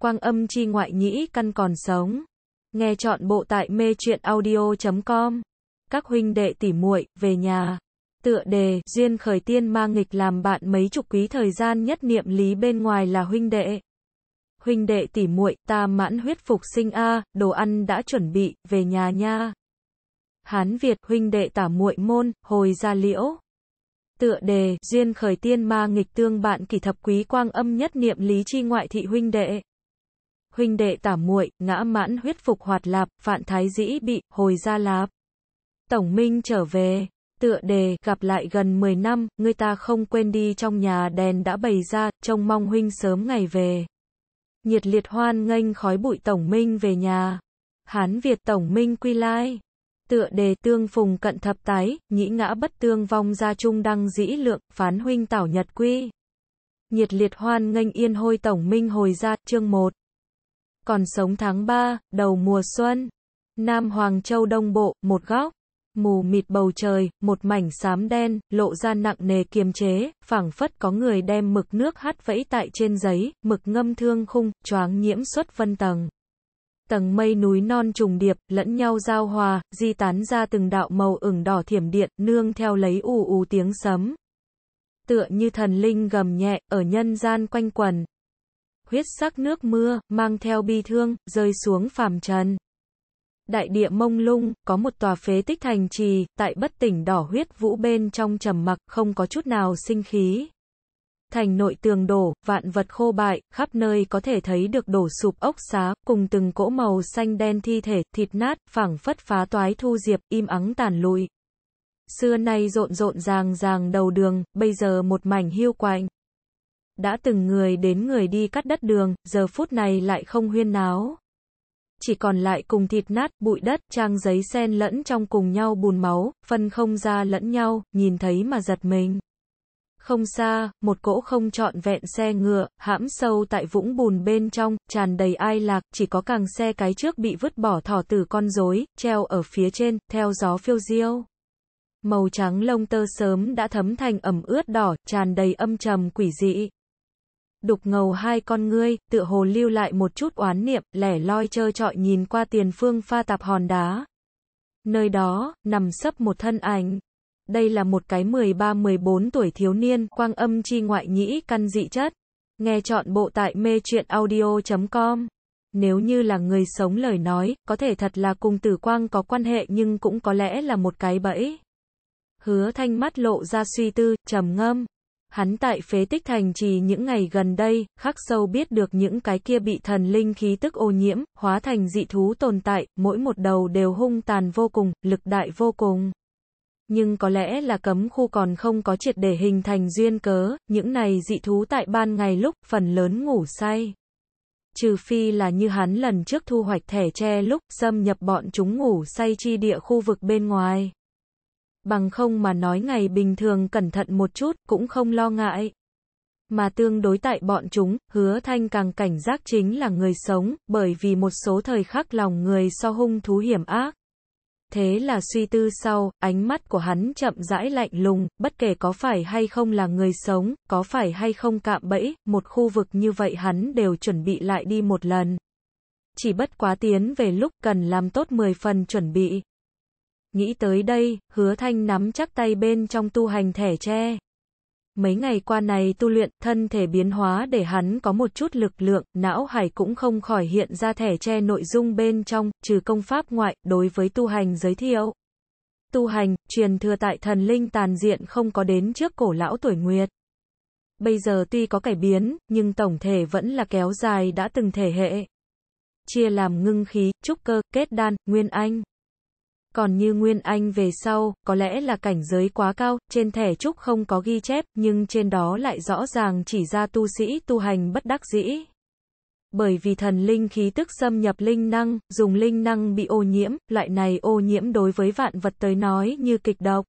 Quang âm chi ngoại nhĩ căn còn sống. Nghe chọn bộ tại mê truyện audio.com. Các huynh đệ tỉ muội về nhà. Tựa đề, duyên khởi tiên ma nghịch làm bạn mấy chục quý thời gian nhất niệm lý bên ngoài là huynh đệ. Huynh đệ tỉ muội ta mãn huyết phục sinh a, đồ ăn đã chuẩn bị, về nhà nha. Hán Việt huynh đệ tả muội môn, hồi gia liễu. Tựa đề, duyên khởi tiên ma nghịch tương bạn kỷ thập quý quang âm nhất niệm lý chi ngoại thị huynh đệ huynh đệ tả muội, ngã mãn huyết phục hoạt lạp, phạn thái dĩ bị, hồi gia lạp. Tổng Minh trở về, tựa đề, gặp lại gần 10 năm, người ta không quên đi trong nhà đèn đã bày ra, trông mong huynh sớm ngày về. Nhiệt liệt hoan nghênh khói bụi Tổng Minh về nhà. Hán Việt Tổng Minh quy lai. Tựa đề tương phùng cận thập tái, nhĩ ngã bất tương vong gia trung đăng dĩ lượng, phán huynh tảo nhật quy. Nhiệt liệt hoan nghênh yên hôi Tổng Minh hồi ra, chương 1 còn sống tháng 3, đầu mùa xuân. Nam Hoàng Châu Đông Bộ, một góc. Mù mịt bầu trời, một mảnh xám đen, lộ ra nặng nề kiềm chế, phảng phất có người đem mực nước hắt vẫy tại trên giấy, mực ngâm thương khung, choáng nhiễm xuất vân tầng. Tầng mây núi non trùng điệp, lẫn nhau giao hòa, di tán ra từng đạo màu ửng đỏ thiểm điện, nương theo lấy ù ù tiếng sấm. Tựa như thần linh gầm nhẹ, ở nhân gian quanh quần, huyết sắc nước mưa, mang theo bi thương, rơi xuống phàm trần. Đại địa mông lung, có một tòa phế tích thành trì, tại bất tỉnh đỏ huyết vũ bên trong trầm mặc, không có chút nào sinh khí. Thành nội tường đổ, vạn vật khô bại, khắp nơi có thể thấy được đổ sụp ốc xá, cùng từng cỗ màu xanh đen thi thể, thịt nát, phẳng phất phá toái thu diệp, im ắng tàn lụi. Xưa nay rộn rộn ràng ràng đầu đường, bây giờ một mảnh hiu quạnh đã từng người đến người đi cắt đất đường, giờ phút này lại không huyên náo. Chỉ còn lại cùng thịt nát, bụi đất, trang giấy sen lẫn trong cùng nhau bùn máu, phân không ra lẫn nhau, nhìn thấy mà giật mình. Không xa, một cỗ không trọn vẹn xe ngựa, hãm sâu tại vũng bùn bên trong, tràn đầy ai lạc, chỉ có càng xe cái trước bị vứt bỏ thỏ từ con rối, treo ở phía trên, theo gió phiêu diêu. Màu trắng lông tơ sớm đã thấm thành ẩm ướt đỏ, tràn đầy âm trầm quỷ dị đục ngầu hai con ngươi, tựa hồ lưu lại một chút oán niệm, lẻ loi trơ trọi nhìn qua tiền phương pha tạp hòn đá. Nơi đó, nằm sấp một thân ảnh. Đây là một cái 13-14 tuổi thiếu niên, quang âm chi ngoại nhĩ căn dị chất. Nghe chọn bộ tại mê truyện audio.com. Nếu như là người sống lời nói, có thể thật là cùng tử quang có quan hệ nhưng cũng có lẽ là một cái bẫy. Hứa thanh mắt lộ ra suy tư, trầm ngâm. Hắn tại phế tích thành trì những ngày gần đây, khắc sâu biết được những cái kia bị thần linh khí tức ô nhiễm, hóa thành dị thú tồn tại, mỗi một đầu đều hung tàn vô cùng, lực đại vô cùng. Nhưng có lẽ là cấm khu còn không có triệt để hình thành duyên cớ, những này dị thú tại ban ngày lúc, phần lớn ngủ say. Trừ phi là như hắn lần trước thu hoạch thẻ tre lúc, xâm nhập bọn chúng ngủ say chi địa khu vực bên ngoài bằng không mà nói ngày bình thường cẩn thận một chút, cũng không lo ngại. Mà tương đối tại bọn chúng, hứa thanh càng cảnh giác chính là người sống, bởi vì một số thời khắc lòng người so hung thú hiểm ác. Thế là suy tư sau, ánh mắt của hắn chậm rãi lạnh lùng, bất kể có phải hay không là người sống, có phải hay không cạm bẫy, một khu vực như vậy hắn đều chuẩn bị lại đi một lần. Chỉ bất quá tiến về lúc cần làm tốt 10 phần chuẩn bị. Nghĩ tới đây, hứa thanh nắm chắc tay bên trong tu hành thẻ tre. Mấy ngày qua này tu luyện, thân thể biến hóa để hắn có một chút lực lượng, não hải cũng không khỏi hiện ra thẻ tre nội dung bên trong, trừ công pháp ngoại, đối với tu hành giới thiệu. Tu hành, truyền thừa tại thần linh tàn diện không có đến trước cổ lão tuổi nguyệt. Bây giờ tuy có cải biến, nhưng tổng thể vẫn là kéo dài đã từng thể hệ. Chia làm ngưng khí, trúc cơ, kết đan, nguyên anh. Còn như Nguyên Anh về sau, có lẽ là cảnh giới quá cao, trên thẻ trúc không có ghi chép, nhưng trên đó lại rõ ràng chỉ ra tu sĩ tu hành bất đắc dĩ. Bởi vì thần linh khí tức xâm nhập linh năng, dùng linh năng bị ô nhiễm, loại này ô nhiễm đối với vạn vật tới nói như kịch độc.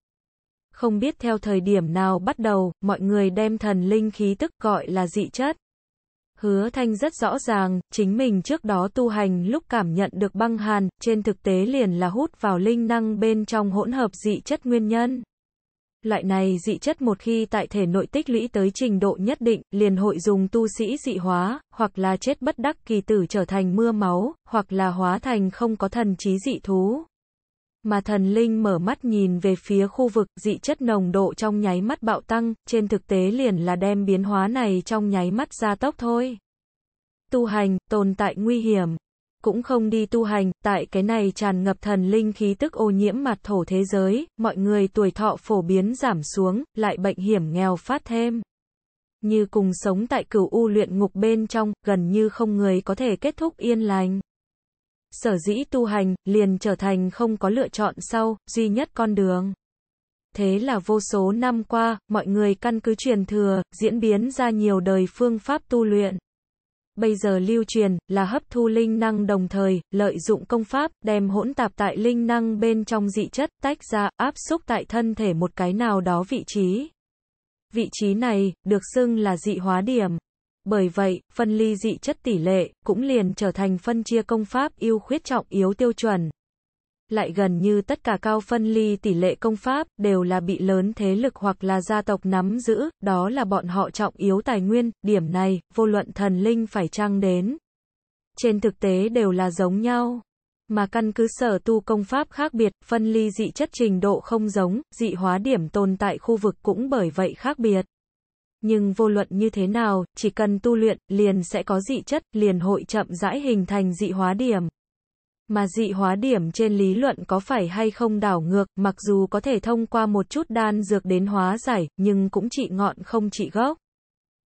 Không biết theo thời điểm nào bắt đầu, mọi người đem thần linh khí tức gọi là dị chất. Hứa Thanh rất rõ ràng, chính mình trước đó tu hành lúc cảm nhận được băng hàn, trên thực tế liền là hút vào linh năng bên trong hỗn hợp dị chất nguyên nhân. Loại này dị chất một khi tại thể nội tích lũy tới trình độ nhất định, liền hội dùng tu sĩ dị hóa, hoặc là chết bất đắc kỳ tử trở thành mưa máu, hoặc là hóa thành không có thần trí dị thú, mà thần linh mở mắt nhìn về phía khu vực dị chất nồng độ trong nháy mắt bạo tăng, trên thực tế liền là đem biến hóa này trong nháy mắt gia tốc thôi. Tu hành, tồn tại nguy hiểm, cũng không đi tu hành, tại cái này tràn ngập thần linh khí tức ô nhiễm mặt thổ thế giới, mọi người tuổi thọ phổ biến giảm xuống, lại bệnh hiểm nghèo phát thêm. Như cùng sống tại cửu u luyện ngục bên trong, gần như không người có thể kết thúc yên lành. Sở dĩ tu hành, liền trở thành không có lựa chọn sau, duy nhất con đường. Thế là vô số năm qua, mọi người căn cứ truyền thừa, diễn biến ra nhiều đời phương pháp tu luyện. Bây giờ lưu truyền là hấp thu linh năng đồng thời, lợi dụng công pháp, đem hỗn tạp tại linh năng bên trong dị chất, tách ra, áp xúc tại thân thể một cái nào đó vị trí. Vị trí này, được xưng là dị hóa điểm. Bởi vậy, phân ly dị chất tỷ lệ cũng liền trở thành phân chia công pháp yêu khuyết trọng yếu tiêu chuẩn. Lại gần như tất cả cao phân ly tỷ lệ công pháp đều là bị lớn thế lực hoặc là gia tộc nắm giữ, đó là bọn họ trọng yếu tài nguyên, điểm này, vô luận thần linh phải trang đến. Trên thực tế đều là giống nhau mà căn cứ sở tu công pháp khác biệt, phân ly dị chất trình độ không giống, dị hóa điểm tồn tại khu vực cũng bởi vậy khác biệt nhưng vô luận như thế nào, chỉ cần tu luyện, liền sẽ có dị chất, liền hội chậm rãi hình thành dị hóa điểm. Mà dị hóa điểm trên lý luận có phải hay không đảo ngược, mặc dù có thể thông qua một chút đan dược đến hóa giải, nhưng cũng trị ngọn không trị gốc.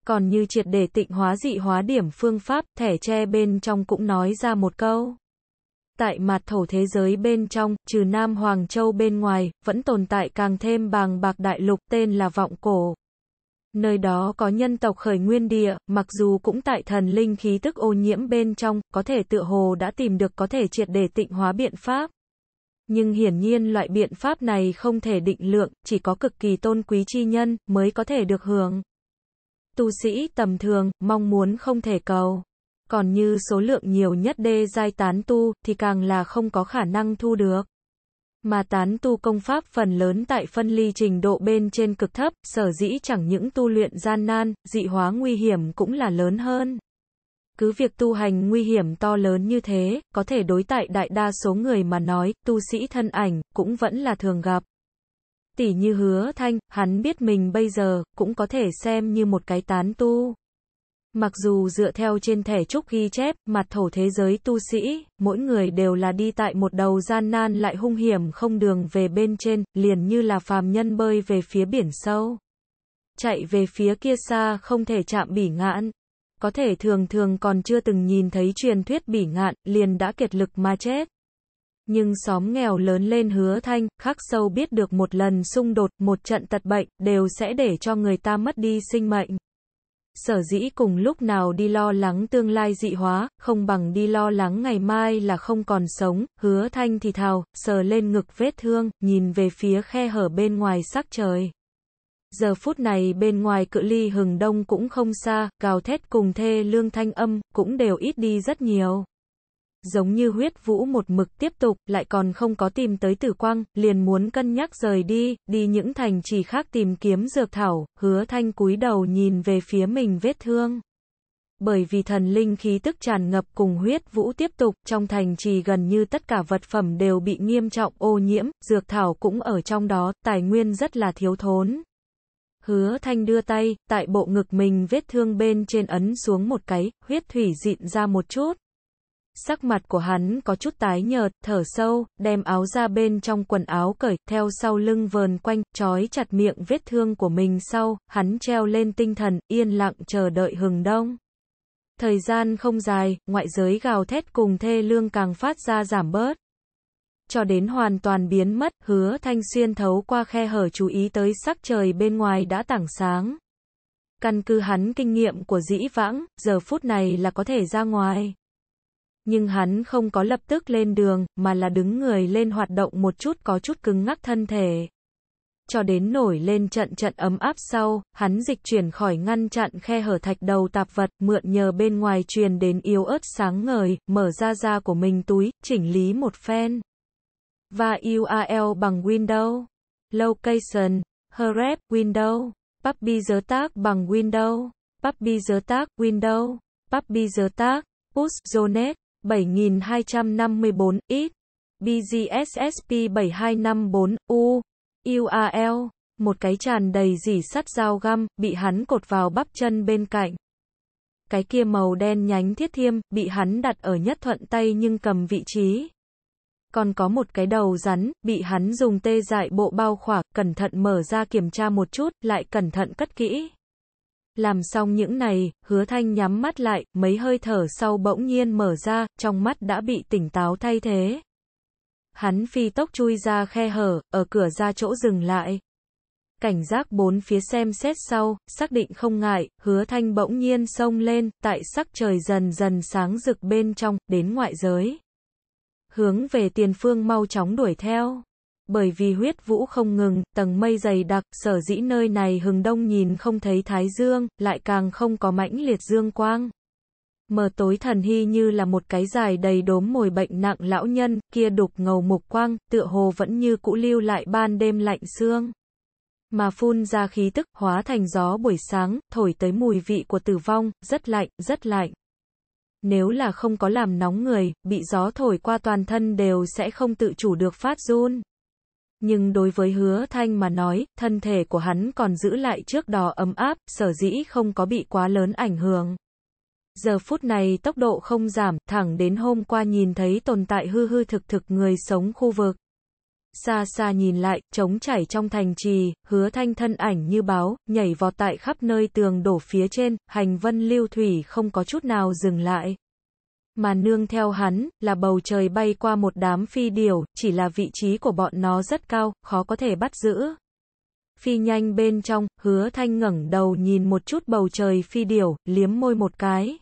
Còn như triệt đề tịnh hóa dị hóa điểm phương pháp, thẻ tre bên trong cũng nói ra một câu. Tại mặt thổ thế giới bên trong, trừ Nam Hoàng Châu bên ngoài, vẫn tồn tại càng thêm bàng bạc đại lục tên là Vọng Cổ. Nơi đó có nhân tộc khởi nguyên địa, mặc dù cũng tại thần linh khí tức ô nhiễm bên trong, có thể tựa hồ đã tìm được có thể triệt để tịnh hóa biện pháp. Nhưng hiển nhiên loại biện pháp này không thể định lượng, chỉ có cực kỳ tôn quý chi nhân mới có thể được hưởng. Tu sĩ tầm thường, mong muốn không thể cầu. Còn như số lượng nhiều nhất đê giai tán tu, thì càng là không có khả năng thu được. Mà tán tu công pháp phần lớn tại phân ly trình độ bên trên cực thấp, sở dĩ chẳng những tu luyện gian nan, dị hóa nguy hiểm cũng là lớn hơn. Cứ việc tu hành nguy hiểm to lớn như thế, có thể đối tại đại đa số người mà nói, tu sĩ thân ảnh, cũng vẫn là thường gặp. Tỷ như hứa thanh, hắn biết mình bây giờ, cũng có thể xem như một cái tán tu. Mặc dù dựa theo trên thẻ trúc ghi chép, mặt thổ thế giới tu sĩ, mỗi người đều là đi tại một đầu gian nan lại hung hiểm không đường về bên trên, liền như là phàm nhân bơi về phía biển sâu. Chạy về phía kia xa không thể chạm bỉ ngạn. Có thể thường thường còn chưa từng nhìn thấy truyền thuyết bỉ ngạn, liền đã kiệt lực mà chết. Nhưng xóm nghèo lớn lên hứa thanh, khắc sâu biết được một lần xung đột, một trận tật bệnh, đều sẽ để cho người ta mất đi sinh mệnh. Sở dĩ cùng lúc nào đi lo lắng tương lai dị hóa, không bằng đi lo lắng ngày mai là không còn sống, hứa thanh thì thào, sờ lên ngực vết thương, nhìn về phía khe hở bên ngoài sắc trời. Giờ phút này bên ngoài cự ly hừng đông cũng không xa, gào thét cùng thê lương thanh âm, cũng đều ít đi rất nhiều giống như huyết vũ một mực tiếp tục, lại còn không có tìm tới tử quang, liền muốn cân nhắc rời đi, đi những thành trì khác tìm kiếm dược thảo, hứa thanh cúi đầu nhìn về phía mình vết thương. Bởi vì thần linh khí tức tràn ngập cùng huyết vũ tiếp tục, trong thành trì gần như tất cả vật phẩm đều bị nghiêm trọng ô nhiễm, dược thảo cũng ở trong đó, tài nguyên rất là thiếu thốn. Hứa thanh đưa tay, tại bộ ngực mình vết thương bên trên ấn xuống một cái, huyết thủy dịn ra một chút. Sắc mặt của hắn có chút tái nhợt, thở sâu, đem áo ra bên trong quần áo cởi, theo sau lưng vờn quanh, trói chặt miệng vết thương của mình sau, hắn treo lên tinh thần, yên lặng chờ đợi hừng đông. Thời gian không dài, ngoại giới gào thét cùng thê lương càng phát ra giảm bớt. Cho đến hoàn toàn biến mất, hứa thanh xuyên thấu qua khe hở chú ý tới sắc trời bên ngoài đã tảng sáng. Căn cứ hắn kinh nghiệm của dĩ vãng, giờ phút này là có thể ra ngoài nhưng hắn không có lập tức lên đường, mà là đứng người lên hoạt động một chút có chút cứng ngắc thân thể. Cho đến nổi lên trận trận ấm áp sau, hắn dịch chuyển khỏi ngăn chặn khe hở thạch đầu tạp vật, mượn nhờ bên ngoài truyền đến yếu ớt sáng ngời, mở ra da của mình túi, chỉnh lý một phen. Và URL bằng Windows, Location, Href, Windows, Puppy giới tác bằng Windows, Puppy giới tác, Windows, Puppy giới tác. Push Zonet 7254 ít BGSSP 7254 U url một cái tràn đầy dỉ sắt dao găm bị hắn cột vào bắp chân bên cạnh. Cái kia màu đen nhánh thiết thiêm bị hắn đặt ở nhất thuận tay nhưng cầm vị trí. Còn có một cái đầu rắn bị hắn dùng tê dại bộ bao khỏa, cẩn thận mở ra kiểm tra một chút, lại cẩn thận cất kỹ. Làm xong những này, hứa thanh nhắm mắt lại, mấy hơi thở sau bỗng nhiên mở ra, trong mắt đã bị tỉnh táo thay thế. Hắn phi tốc chui ra khe hở, ở cửa ra chỗ dừng lại. Cảnh giác bốn phía xem xét sau, xác định không ngại, hứa thanh bỗng nhiên sông lên, tại sắc trời dần dần sáng rực bên trong, đến ngoại giới. Hướng về tiền phương mau chóng đuổi theo bởi vì huyết vũ không ngừng, tầng mây dày đặc, sở dĩ nơi này hừng đông nhìn không thấy thái dương, lại càng không có mãnh liệt dương quang. Mờ tối thần hy như là một cái dài đầy đốm mồi bệnh nặng lão nhân, kia đục ngầu mục quang, tựa hồ vẫn như cũ lưu lại ban đêm lạnh xương. Mà phun ra khí tức, hóa thành gió buổi sáng, thổi tới mùi vị của tử vong, rất lạnh, rất lạnh nếu là không có làm nóng người, bị gió thổi qua toàn thân đều sẽ không tự chủ được phát run nhưng đối với hứa thanh mà nói, thân thể của hắn còn giữ lại trước đó ấm áp, sở dĩ không có bị quá lớn ảnh hưởng. Giờ phút này tốc độ không giảm, thẳng đến hôm qua nhìn thấy tồn tại hư hư thực thực người sống khu vực. Xa xa nhìn lại, trống chảy trong thành trì, hứa thanh thân ảnh như báo, nhảy vọt tại khắp nơi tường đổ phía trên, hành vân lưu thủy không có chút nào dừng lại. Mà nương theo hắn, là bầu trời bay qua một đám phi điểu, chỉ là vị trí của bọn nó rất cao, khó có thể bắt giữ. Phi nhanh bên trong, hứa thanh ngẩng đầu nhìn một chút bầu trời phi điểu, liếm môi một cái.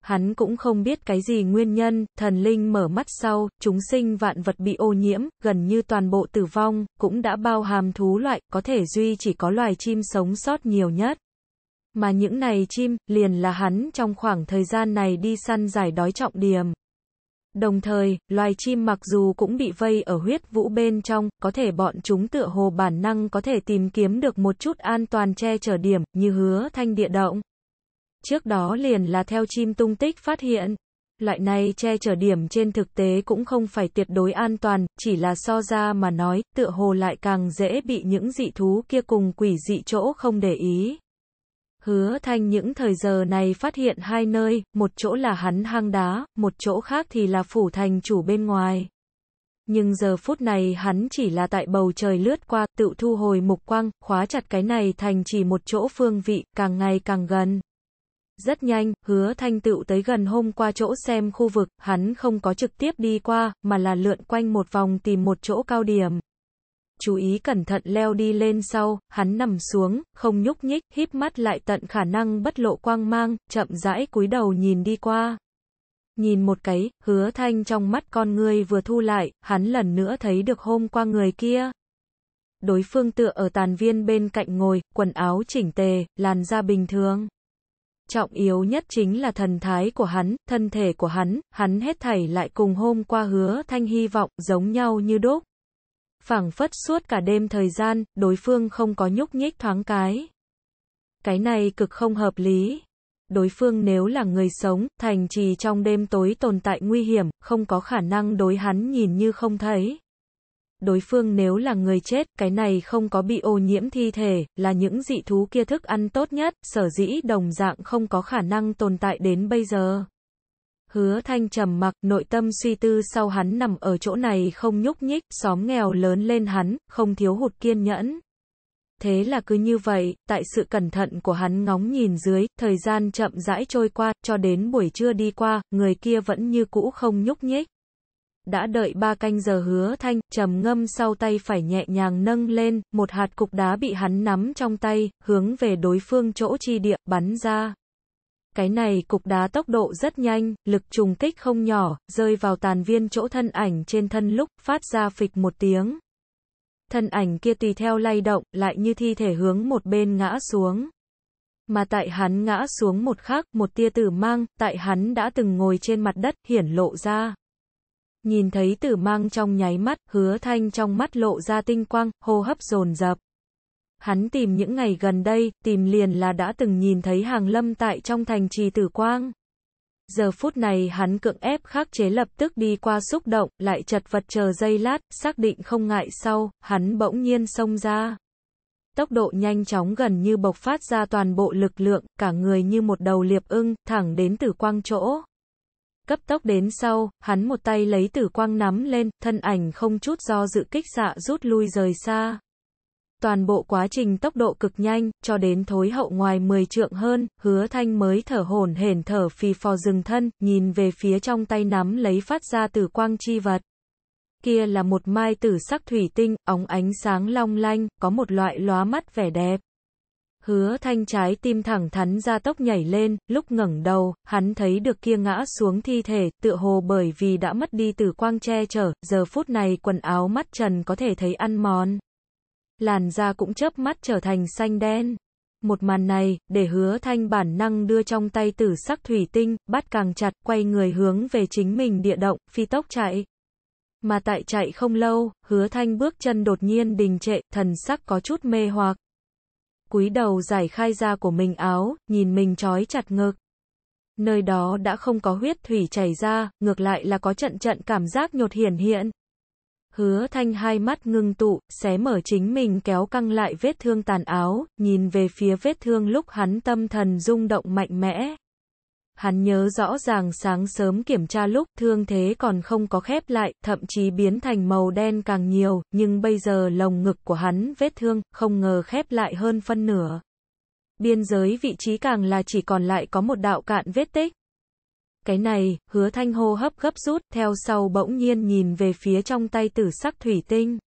Hắn cũng không biết cái gì nguyên nhân, thần linh mở mắt sau, chúng sinh vạn vật bị ô nhiễm, gần như toàn bộ tử vong, cũng đã bao hàm thú loại, có thể duy chỉ có loài chim sống sót nhiều nhất. Mà những này chim, liền là hắn trong khoảng thời gian này đi săn giải đói trọng điểm. Đồng thời, loài chim mặc dù cũng bị vây ở huyết vũ bên trong, có thể bọn chúng tựa hồ bản năng có thể tìm kiếm được một chút an toàn che chở điểm, như hứa thanh địa động. Trước đó liền là theo chim tung tích phát hiện. Loại này che chở điểm trên thực tế cũng không phải tuyệt đối an toàn, chỉ là so ra mà nói, tựa hồ lại càng dễ bị những dị thú kia cùng quỷ dị chỗ không để ý. Hứa Thanh những thời giờ này phát hiện hai nơi, một chỗ là hắn hang đá, một chỗ khác thì là phủ thành chủ bên ngoài. Nhưng giờ phút này hắn chỉ là tại bầu trời lướt qua, tự thu hồi mục quang, khóa chặt cái này thành chỉ một chỗ phương vị, càng ngày càng gần. Rất nhanh, hứa thanh tựu tới gần hôm qua chỗ xem khu vực, hắn không có trực tiếp đi qua, mà là lượn quanh một vòng tìm một chỗ cao điểm chú ý cẩn thận leo đi lên sau, hắn nằm xuống, không nhúc nhích, híp mắt lại tận khả năng bất lộ quang mang, chậm rãi cúi đầu nhìn đi qua. Nhìn một cái, hứa thanh trong mắt con người vừa thu lại, hắn lần nữa thấy được hôm qua người kia. Đối phương tựa ở tàn viên bên cạnh ngồi, quần áo chỉnh tề, làn da bình thường. Trọng yếu nhất chính là thần thái của hắn, thân thể của hắn, hắn hết thảy lại cùng hôm qua hứa thanh hy vọng, giống nhau như đúc phảng phất suốt cả đêm thời gian, đối phương không có nhúc nhích thoáng cái. Cái này cực không hợp lý. Đối phương nếu là người sống, thành trì trong đêm tối tồn tại nguy hiểm, không có khả năng đối hắn nhìn như không thấy. Đối phương nếu là người chết, cái này không có bị ô nhiễm thi thể, là những dị thú kia thức ăn tốt nhất, sở dĩ đồng dạng không có khả năng tồn tại đến bây giờ. Hứa Thanh trầm mặc, nội tâm suy tư sau hắn nằm ở chỗ này không nhúc nhích, xóm nghèo lớn lên hắn, không thiếu hụt kiên nhẫn. Thế là cứ như vậy, tại sự cẩn thận của hắn ngóng nhìn dưới, thời gian chậm rãi trôi qua, cho đến buổi trưa đi qua, người kia vẫn như cũ không nhúc nhích. Đã đợi ba canh giờ hứa thanh, trầm ngâm sau tay phải nhẹ nhàng nâng lên, một hạt cục đá bị hắn nắm trong tay, hướng về đối phương chỗ chi địa, bắn ra. Cái này cục đá tốc độ rất nhanh, lực trùng kích không nhỏ, rơi vào tàn viên chỗ thân ảnh trên thân lúc phát ra phịch một tiếng. Thân ảnh kia tùy theo lay động, lại như thi thể hướng một bên ngã xuống. Mà tại hắn ngã xuống một khắc, một tia tử mang, tại hắn đã từng ngồi trên mặt đất, hiển lộ ra. Nhìn thấy tử mang trong nháy mắt, hứa thanh trong mắt lộ ra tinh quang, hô hấp dồn dập Hắn tìm những ngày gần đây, tìm liền là đã từng nhìn thấy hàng lâm tại trong thành trì tử quang. Giờ phút này hắn cưỡng ép khắc chế lập tức đi qua xúc động, lại chật vật chờ giây lát, xác định không ngại sau, hắn bỗng nhiên xông ra. Tốc độ nhanh chóng gần như bộc phát ra toàn bộ lực lượng, cả người như một đầu liệp ưng, thẳng đến tử quang chỗ. Cấp tốc đến sau, hắn một tay lấy tử quang nắm lên, thân ảnh không chút do dự kích xạ rút lui rời xa toàn bộ quá trình tốc độ cực nhanh, cho đến thối hậu ngoài 10 trượng hơn, hứa thanh mới thở hổn hển thở phì phò dừng thân, nhìn về phía trong tay nắm lấy phát ra từ quang chi vật. Kia là một mai tử sắc thủy tinh, óng ánh sáng long lanh, có một loại lóa mắt vẻ đẹp. Hứa thanh trái tim thẳng thắn ra tốc nhảy lên, lúc ngẩng đầu, hắn thấy được kia ngã xuống thi thể, tựa hồ bởi vì đã mất đi từ quang che chở, giờ phút này quần áo mắt trần có thể thấy ăn mòn làn da cũng chớp mắt trở thành xanh đen. Một màn này, để hứa thanh bản năng đưa trong tay tử sắc thủy tinh, bắt càng chặt, quay người hướng về chính mình địa động, phi tốc chạy. Mà tại chạy không lâu, hứa thanh bước chân đột nhiên đình trệ, thần sắc có chút mê hoặc. cúi đầu giải khai da của mình áo, nhìn mình trói chặt ngực. Nơi đó đã không có huyết thủy chảy ra, ngược lại là có trận trận cảm giác nhột hiển hiện. Hứa thanh hai mắt ngưng tụ, xé mở chính mình kéo căng lại vết thương tàn áo, nhìn về phía vết thương lúc hắn tâm thần rung động mạnh mẽ. Hắn nhớ rõ ràng sáng sớm kiểm tra lúc thương thế còn không có khép lại, thậm chí biến thành màu đen càng nhiều, nhưng bây giờ lồng ngực của hắn vết thương, không ngờ khép lại hơn phân nửa. Biên giới vị trí càng là chỉ còn lại có một đạo cạn vết tích. Cái này, hứa thanh hô hấp gấp rút, theo sau bỗng nhiên nhìn về phía trong tay tử sắc thủy tinh.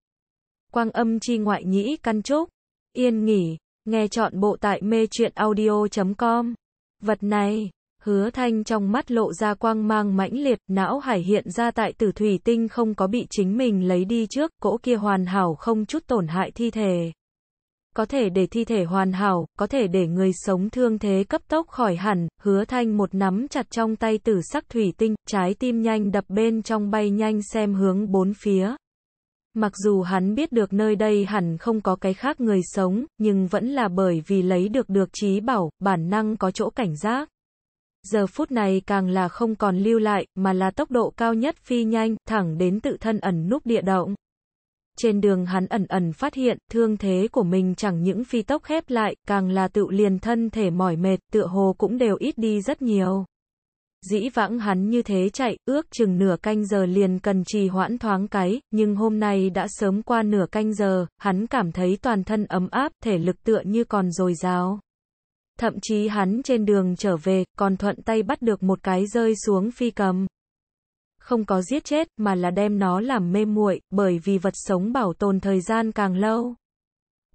Quang âm chi ngoại nhĩ căn trúc. Yên nghỉ, nghe chọn bộ tại mê truyện audio.com. Vật này, hứa thanh trong mắt lộ ra quang mang mãnh liệt, não hải hiện ra tại tử thủy tinh không có bị chính mình lấy đi trước, cỗ kia hoàn hảo không chút tổn hại thi thể có thể để thi thể hoàn hảo, có thể để người sống thương thế cấp tốc khỏi hẳn, hứa thanh một nắm chặt trong tay tử sắc thủy tinh, trái tim nhanh đập bên trong bay nhanh xem hướng bốn phía. Mặc dù hắn biết được nơi đây hẳn không có cái khác người sống, nhưng vẫn là bởi vì lấy được được trí bảo, bản năng có chỗ cảnh giác. Giờ phút này càng là không còn lưu lại, mà là tốc độ cao nhất phi nhanh, thẳng đến tự thân ẩn núp địa động trên đường hắn ẩn ẩn phát hiện, thương thế của mình chẳng những phi tốc khép lại, càng là tự liền thân thể mỏi mệt, tựa hồ cũng đều ít đi rất nhiều. Dĩ vãng hắn như thế chạy, ước chừng nửa canh giờ liền cần trì hoãn thoáng cái, nhưng hôm nay đã sớm qua nửa canh giờ, hắn cảm thấy toàn thân ấm áp, thể lực tựa như còn dồi dào. Thậm chí hắn trên đường trở về, còn thuận tay bắt được một cái rơi xuống phi cầm không có giết chết, mà là đem nó làm mê muội, bởi vì vật sống bảo tồn thời gian càng lâu.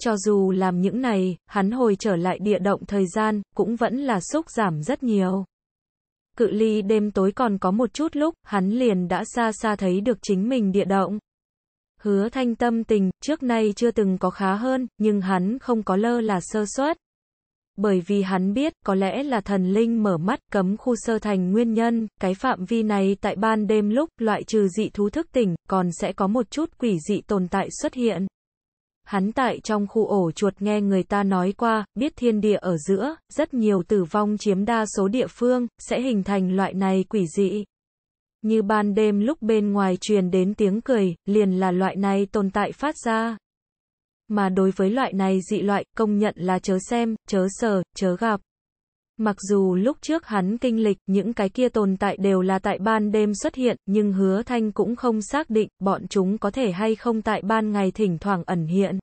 Cho dù làm những này, hắn hồi trở lại địa động thời gian, cũng vẫn là xúc giảm rất nhiều. Cự ly đêm tối còn có một chút lúc, hắn liền đã xa xa thấy được chính mình địa động. Hứa thanh tâm tình, trước nay chưa từng có khá hơn, nhưng hắn không có lơ là sơ suất bởi vì hắn biết có lẽ là thần linh mở mắt cấm khu sơ thành nguyên nhân, cái phạm vi này tại ban đêm lúc loại trừ dị thú thức tỉnh, còn sẽ có một chút quỷ dị tồn tại xuất hiện. Hắn tại trong khu ổ chuột nghe người ta nói qua, biết thiên địa ở giữa, rất nhiều tử vong chiếm đa số địa phương, sẽ hình thành loại này quỷ dị. Như ban đêm lúc bên ngoài truyền đến tiếng cười, liền là loại này tồn tại phát ra, mà đối với loại này dị loại, công nhận là chớ xem, chớ sờ, chớ gặp. Mặc dù lúc trước hắn kinh lịch, những cái kia tồn tại đều là tại ban đêm xuất hiện, nhưng hứa thanh cũng không xác định, bọn chúng có thể hay không tại ban ngày thỉnh thoảng ẩn hiện.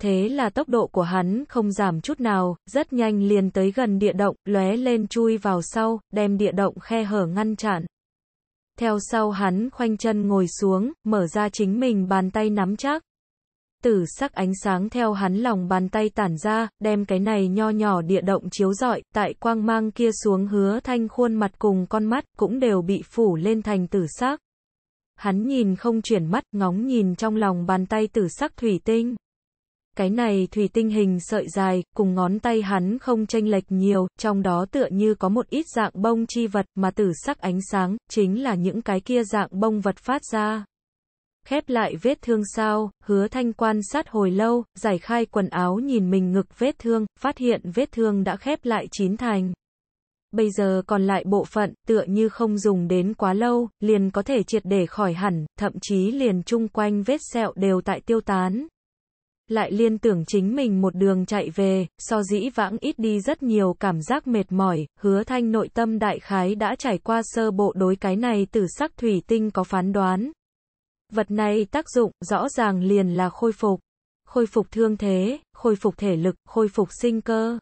Thế là tốc độ của hắn không giảm chút nào, rất nhanh liền tới gần địa động, lóe lên chui vào sau, đem địa động khe hở ngăn chặn. Theo sau hắn khoanh chân ngồi xuống, mở ra chính mình bàn tay nắm chắc, tử sắc ánh sáng theo hắn lòng bàn tay tản ra, đem cái này nho nhỏ địa động chiếu rọi, tại quang mang kia xuống hứa thanh khuôn mặt cùng con mắt, cũng đều bị phủ lên thành tử sắc. Hắn nhìn không chuyển mắt, ngóng nhìn trong lòng bàn tay tử sắc thủy tinh. Cái này thủy tinh hình sợi dài, cùng ngón tay hắn không chênh lệch nhiều, trong đó tựa như có một ít dạng bông chi vật mà tử sắc ánh sáng, chính là những cái kia dạng bông vật phát ra. Khép lại vết thương sao, hứa thanh quan sát hồi lâu, giải khai quần áo nhìn mình ngực vết thương, phát hiện vết thương đã khép lại chín thành. Bây giờ còn lại bộ phận, tựa như không dùng đến quá lâu, liền có thể triệt để khỏi hẳn, thậm chí liền chung quanh vết sẹo đều tại tiêu tán. Lại liên tưởng chính mình một đường chạy về, so dĩ vãng ít đi rất nhiều cảm giác mệt mỏi, hứa thanh nội tâm đại khái đã trải qua sơ bộ đối cái này từ sắc thủy tinh có phán đoán, Vật này tác dụng rõ ràng liền là khôi phục. Khôi phục thương thế, khôi phục thể lực, khôi phục sinh cơ.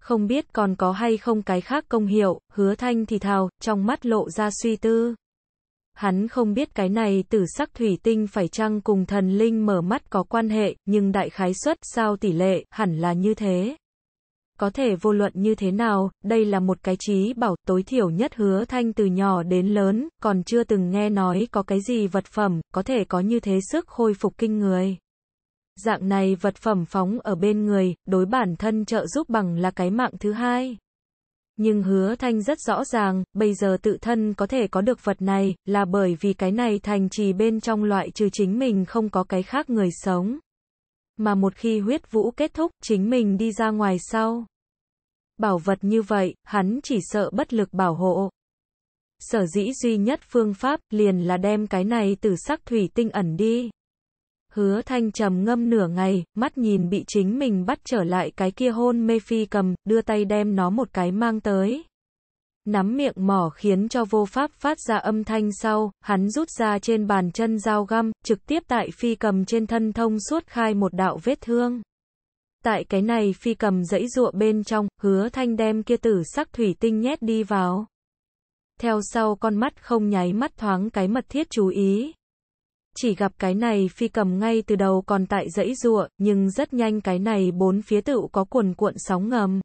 Không biết còn có hay không cái khác công hiệu, hứa thanh thì thào, trong mắt lộ ra suy tư. Hắn không biết cái này tử sắc thủy tinh phải chăng cùng thần linh mở mắt có quan hệ, nhưng đại khái suất sao tỷ lệ, hẳn là như thế có thể vô luận như thế nào, đây là một cái trí bảo tối thiểu nhất hứa thanh từ nhỏ đến lớn, còn chưa từng nghe nói có cái gì vật phẩm, có thể có như thế sức khôi phục kinh người. Dạng này vật phẩm phóng ở bên người, đối bản thân trợ giúp bằng là cái mạng thứ hai. Nhưng hứa thanh rất rõ ràng, bây giờ tự thân có thể có được vật này, là bởi vì cái này thành trì bên trong loại trừ chính mình không có cái khác người sống. Mà một khi huyết vũ kết thúc, chính mình đi ra ngoài sau bảo vật như vậy, hắn chỉ sợ bất lực bảo hộ. Sở dĩ duy nhất phương pháp liền là đem cái này từ sắc thủy tinh ẩn đi. Hứa thanh trầm ngâm nửa ngày, mắt nhìn bị chính mình bắt trở lại cái kia hôn mê phi cầm, đưa tay đem nó một cái mang tới. Nắm miệng mỏ khiến cho vô pháp phát ra âm thanh sau, hắn rút ra trên bàn chân dao găm, trực tiếp tại phi cầm trên thân thông suốt khai một đạo vết thương. Tại cái này phi cầm dãy ruộng bên trong, hứa thanh đem kia tử sắc thủy tinh nhét đi vào. Theo sau con mắt không nháy mắt thoáng cái mật thiết chú ý. Chỉ gặp cái này phi cầm ngay từ đầu còn tại dãy ruộng, nhưng rất nhanh cái này bốn phía tựu có cuồn cuộn sóng ngầm.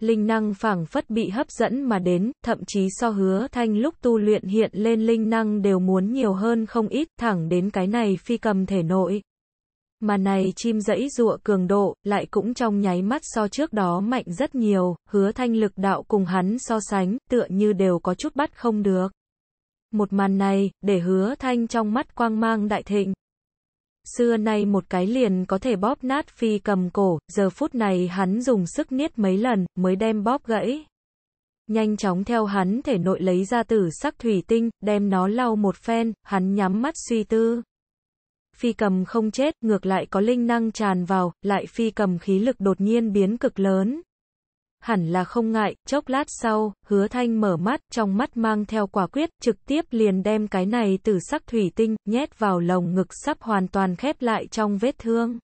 Linh năng phảng phất bị hấp dẫn mà đến, thậm chí so hứa thanh lúc tu luyện hiện lên linh năng đều muốn nhiều hơn không ít, thẳng đến cái này phi cầm thể nội mà này chim dẫy dụa cường độ, lại cũng trong nháy mắt so trước đó mạnh rất nhiều, hứa thanh lực đạo cùng hắn so sánh, tựa như đều có chút bắt không được. Một màn này, để hứa thanh trong mắt quang mang đại thịnh. Xưa nay một cái liền có thể bóp nát phi cầm cổ, giờ phút này hắn dùng sức niết mấy lần, mới đem bóp gãy. Nhanh chóng theo hắn thể nội lấy ra tử sắc thủy tinh, đem nó lau một phen, hắn nhắm mắt suy tư phi cầm không chết, ngược lại có linh năng tràn vào, lại phi cầm khí lực đột nhiên biến cực lớn. Hẳn là không ngại, chốc lát sau, hứa thanh mở mắt, trong mắt mang theo quả quyết, trực tiếp liền đem cái này từ sắc thủy tinh, nhét vào lồng ngực sắp hoàn toàn khép lại trong vết thương.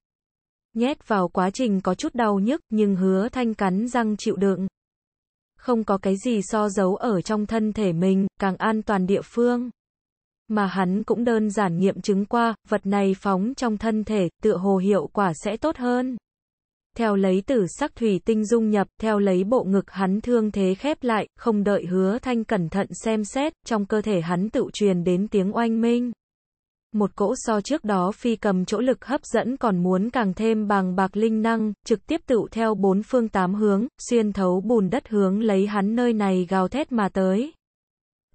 Nhét vào quá trình có chút đau nhức, nhưng hứa thanh cắn răng chịu đựng. Không có cái gì so giấu ở trong thân thể mình, càng an toàn địa phương mà hắn cũng đơn giản nghiệm chứng qua, vật này phóng trong thân thể, tựa hồ hiệu quả sẽ tốt hơn. Theo lấy tử sắc thủy tinh dung nhập, theo lấy bộ ngực hắn thương thế khép lại, không đợi hứa thanh cẩn thận xem xét, trong cơ thể hắn tự truyền đến tiếng oanh minh. Một cỗ so trước đó phi cầm chỗ lực hấp dẫn còn muốn càng thêm bằng bạc linh năng, trực tiếp tự theo bốn phương tám hướng, xuyên thấu bùn đất hướng lấy hắn nơi này gào thét mà tới.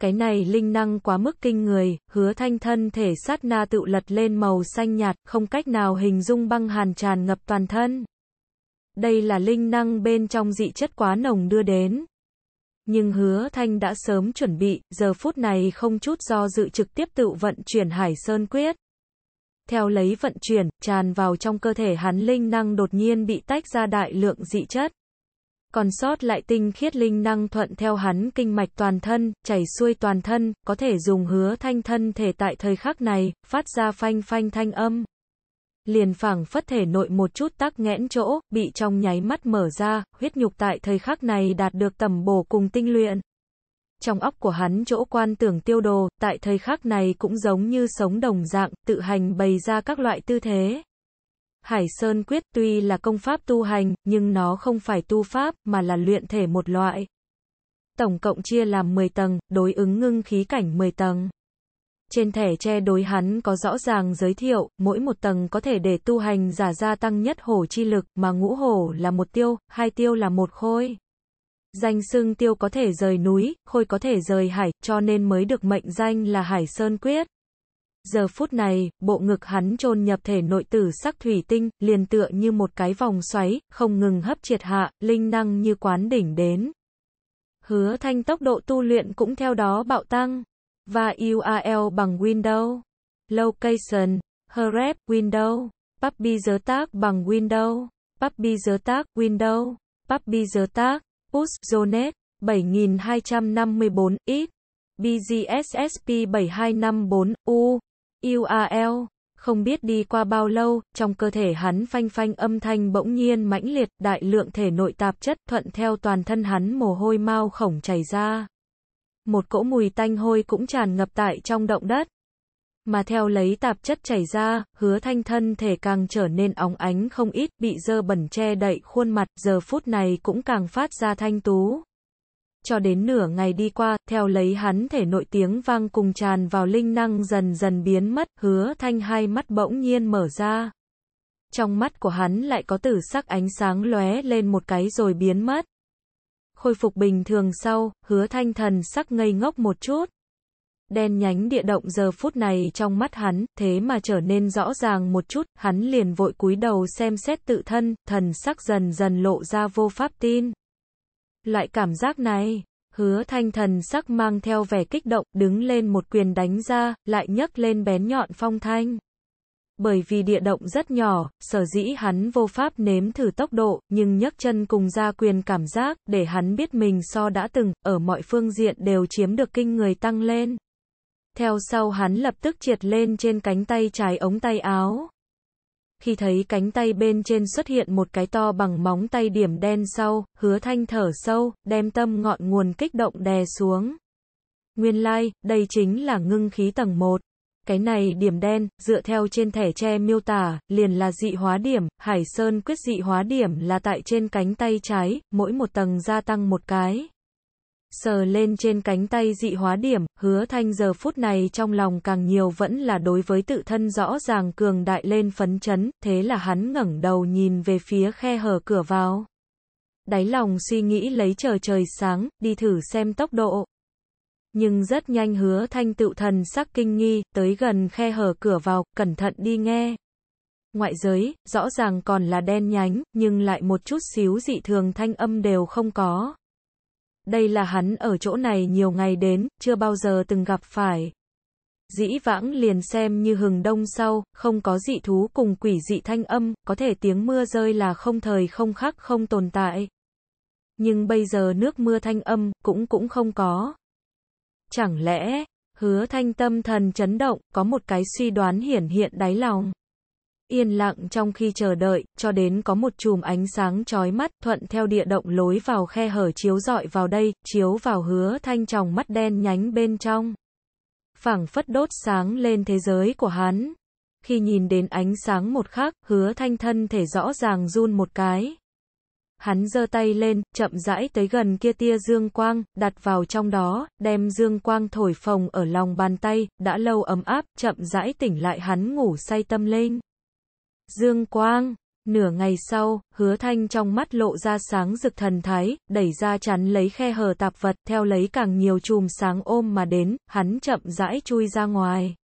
Cái này linh năng quá mức kinh người, hứa thanh thân thể sát na tự lật lên màu xanh nhạt, không cách nào hình dung băng hàn tràn ngập toàn thân. Đây là linh năng bên trong dị chất quá nồng đưa đến. Nhưng hứa thanh đã sớm chuẩn bị, giờ phút này không chút do dự trực tiếp tự vận chuyển hải sơn quyết. Theo lấy vận chuyển, tràn vào trong cơ thể hắn linh năng đột nhiên bị tách ra đại lượng dị chất còn sót lại tinh khiết linh năng thuận theo hắn kinh mạch toàn thân, chảy xuôi toàn thân, có thể dùng hứa thanh thân thể tại thời khắc này, phát ra phanh phanh thanh âm. Liền phẳng phất thể nội một chút tắc nghẽn chỗ, bị trong nháy mắt mở ra, huyết nhục tại thời khắc này đạt được tầm bổ cùng tinh luyện. Trong óc của hắn chỗ quan tưởng tiêu đồ, tại thời khắc này cũng giống như sống đồng dạng, tự hành bày ra các loại tư thế. Hải Sơn Quyết tuy là công pháp tu hành, nhưng nó không phải tu pháp, mà là luyện thể một loại. Tổng cộng chia làm 10 tầng, đối ứng ngưng khí cảnh 10 tầng. Trên thẻ che đối hắn có rõ ràng giới thiệu, mỗi một tầng có thể để tu hành giả gia tăng nhất hổ chi lực, mà ngũ hổ là một tiêu, hai tiêu là một khôi. Danh xưng tiêu có thể rời núi, khôi có thể rời hải, cho nên mới được mệnh danh là Hải Sơn Quyết. Giờ phút này, bộ ngực hắn chôn nhập thể nội tử sắc thủy tinh, liền tựa như một cái vòng xoáy, không ngừng hấp triệt hạ, linh năng như quán đỉnh đến. Hứa thanh tốc độ tu luyện cũng theo đó bạo tăng. Và URL bằng Windows. Location, herep Windows. Puppy giới tác bằng Windows. Puppy giới tác, Windows. Puppy giới tác, Push, Zonet, 7254, X. BGSSP 7254, U. URL. Không biết đi qua bao lâu, trong cơ thể hắn phanh phanh âm thanh bỗng nhiên mãnh liệt, đại lượng thể nội tạp chất thuận theo toàn thân hắn mồ hôi mau khổng chảy ra. Một cỗ mùi tanh hôi cũng tràn ngập tại trong động đất. Mà theo lấy tạp chất chảy ra, hứa thanh thân thể càng trở nên óng ánh không ít, bị dơ bẩn che đậy khuôn mặt, giờ phút này cũng càng phát ra thanh tú cho đến nửa ngày đi qua, theo lấy hắn thể nội tiếng vang cùng tràn vào linh năng dần dần biến mất, hứa thanh hai mắt bỗng nhiên mở ra. Trong mắt của hắn lại có tử sắc ánh sáng lóe lên một cái rồi biến mất. Khôi phục bình thường sau, hứa thanh thần sắc ngây ngốc một chút. Đen nhánh địa động giờ phút này trong mắt hắn, thế mà trở nên rõ ràng một chút, hắn liền vội cúi đầu xem xét tự thân, thần sắc dần dần lộ ra vô pháp tin. Loại cảm giác này, hứa thanh thần sắc mang theo vẻ kích động, đứng lên một quyền đánh ra, lại nhấc lên bén nhọn phong thanh. Bởi vì địa động rất nhỏ, sở dĩ hắn vô pháp nếm thử tốc độ, nhưng nhấc chân cùng ra quyền cảm giác, để hắn biết mình so đã từng, ở mọi phương diện đều chiếm được kinh người tăng lên. Theo sau hắn lập tức triệt lên trên cánh tay trái ống tay áo, khi thấy cánh tay bên trên xuất hiện một cái to bằng móng tay điểm đen sau, hứa thanh thở sâu, đem tâm ngọn nguồn kích động đè xuống. Nguyên lai, like, đây chính là ngưng khí tầng 1. Cái này điểm đen, dựa theo trên thẻ tre miêu tả, liền là dị hóa điểm, Hải Sơn quyết dị hóa điểm là tại trên cánh tay trái, mỗi một tầng gia tăng một cái sờ lên trên cánh tay dị hóa điểm, hứa thanh giờ phút này trong lòng càng nhiều vẫn là đối với tự thân rõ ràng cường đại lên phấn chấn, thế là hắn ngẩng đầu nhìn về phía khe hở cửa vào. Đáy lòng suy nghĩ lấy chờ trời sáng, đi thử xem tốc độ. Nhưng rất nhanh hứa thanh tự thần sắc kinh nghi, tới gần khe hở cửa vào, cẩn thận đi nghe. Ngoại giới, rõ ràng còn là đen nhánh, nhưng lại một chút xíu dị thường thanh âm đều không có. Đây là hắn ở chỗ này nhiều ngày đến, chưa bao giờ từng gặp phải. Dĩ vãng liền xem như hừng đông sau, không có dị thú cùng quỷ dị thanh âm, có thể tiếng mưa rơi là không thời không khắc không tồn tại. Nhưng bây giờ nước mưa thanh âm, cũng cũng không có. Chẳng lẽ, hứa thanh tâm thần chấn động, có một cái suy đoán hiển hiện đáy lòng. Yên lặng trong khi chờ đợi, cho đến có một chùm ánh sáng chói mắt, thuận theo địa động lối vào khe hở chiếu dọi vào đây, chiếu vào hứa thanh tròng mắt đen nhánh bên trong. phảng phất đốt sáng lên thế giới của hắn. Khi nhìn đến ánh sáng một khắc, hứa thanh thân thể rõ ràng run một cái. Hắn giơ tay lên, chậm rãi tới gần kia tia dương quang, đặt vào trong đó, đem dương quang thổi phồng ở lòng bàn tay, đã lâu ấm áp, chậm rãi tỉnh lại hắn ngủ say tâm lên. Dương quang. Nửa ngày sau, hứa thanh trong mắt lộ ra sáng rực thần thái, đẩy ra chắn lấy khe hở tạp vật, theo lấy càng nhiều chùm sáng ôm mà đến, hắn chậm rãi chui ra ngoài.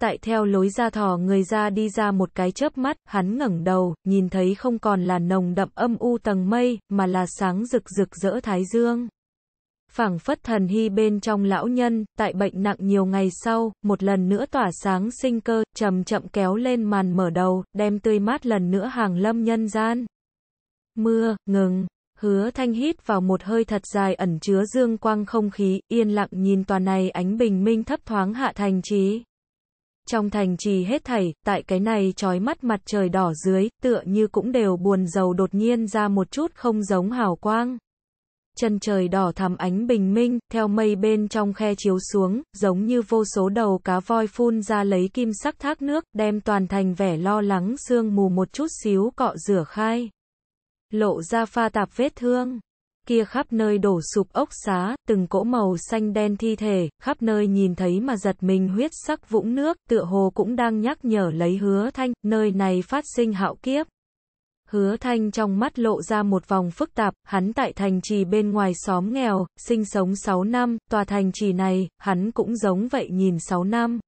Tại theo lối ra thò người ra đi ra một cái chớp mắt, hắn ngẩng đầu, nhìn thấy không còn là nồng đậm âm u tầng mây, mà là sáng rực rực rỡ thái dương phảng phất thần hy bên trong lão nhân, tại bệnh nặng nhiều ngày sau, một lần nữa tỏa sáng sinh cơ, chậm chậm kéo lên màn mở đầu, đem tươi mát lần nữa hàng lâm nhân gian. Mưa, ngừng. Hứa thanh hít vào một hơi thật dài ẩn chứa dương quang không khí, yên lặng nhìn tòa này ánh bình minh thấp thoáng hạ thành trí. Trong thành trì hết thảy, tại cái này trói mắt mặt trời đỏ dưới, tựa như cũng đều buồn giàu đột nhiên ra một chút không giống hào quang chân trời đỏ thắm ánh bình minh, theo mây bên trong khe chiếu xuống, giống như vô số đầu cá voi phun ra lấy kim sắc thác nước, đem toàn thành vẻ lo lắng sương mù một chút xíu cọ rửa khai. Lộ ra pha tạp vết thương kia khắp nơi đổ sụp ốc xá, từng cỗ màu xanh đen thi thể, khắp nơi nhìn thấy mà giật mình huyết sắc vũng nước, tựa hồ cũng đang nhắc nhở lấy hứa thanh, nơi này phát sinh hạo kiếp. Hứa Thanh trong mắt lộ ra một vòng phức tạp, hắn tại thành trì bên ngoài xóm nghèo, sinh sống 6 năm, tòa thành trì này, hắn cũng giống vậy nhìn 6 năm.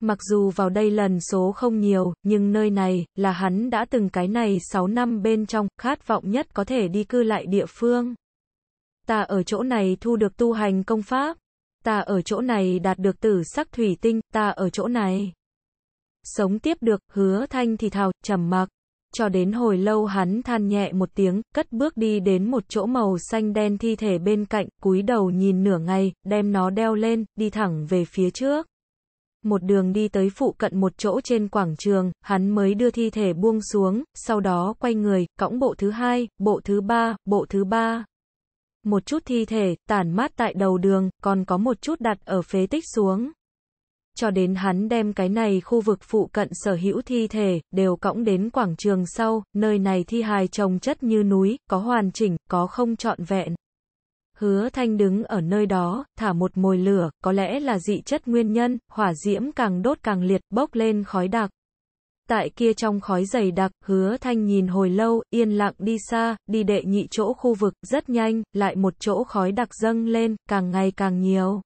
Mặc dù vào đây lần số không nhiều, nhưng nơi này, là hắn đã từng cái này 6 năm bên trong, khát vọng nhất có thể đi cư lại địa phương. Ta ở chỗ này thu được tu hành công pháp. Ta ở chỗ này đạt được tử sắc thủy tinh, ta ở chỗ này. Sống tiếp được, hứa thanh thì thào, trầm mặc cho đến hồi lâu hắn than nhẹ một tiếng, cất bước đi đến một chỗ màu xanh đen thi thể bên cạnh, cúi đầu nhìn nửa ngày, đem nó đeo lên, đi thẳng về phía trước. Một đường đi tới phụ cận một chỗ trên quảng trường, hắn mới đưa thi thể buông xuống, sau đó quay người, cõng bộ thứ hai, bộ thứ ba, bộ thứ ba. Một chút thi thể, tản mát tại đầu đường, còn có một chút đặt ở phế tích xuống cho đến hắn đem cái này khu vực phụ cận sở hữu thi thể, đều cõng đến quảng trường sau, nơi này thi hài trồng chất như núi, có hoàn chỉnh, có không trọn vẹn. Hứa Thanh đứng ở nơi đó, thả một mồi lửa, có lẽ là dị chất nguyên nhân, hỏa diễm càng đốt càng liệt, bốc lên khói đặc. Tại kia trong khói dày đặc, hứa thanh nhìn hồi lâu, yên lặng đi xa, đi đệ nhị chỗ khu vực, rất nhanh, lại một chỗ khói đặc dâng lên, càng ngày càng nhiều.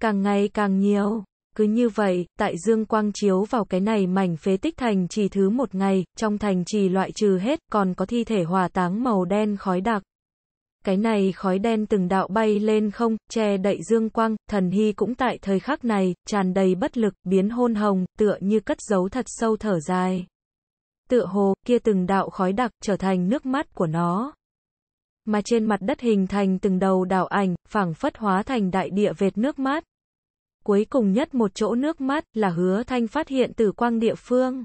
Càng ngày càng nhiều. Cứ như vậy, tại dương quang chiếu vào cái này mảnh phế tích thành trì thứ một ngày, trong thành trì loại trừ hết, còn có thi thể hòa táng màu đen khói đặc. Cái này khói đen từng đạo bay lên không, che đậy dương quang, thần hy cũng tại thời khắc này, tràn đầy bất lực, biến hôn hồng, tựa như cất giấu thật sâu thở dài. Tựa hồ, kia từng đạo khói đặc, trở thành nước mắt của nó mà trên mặt đất hình thành từng đầu đảo ảnh, phảng phất hóa thành đại địa vệt nước mát, Cuối cùng nhất một chỗ nước mắt là hứa thanh phát hiện tử quang địa phương.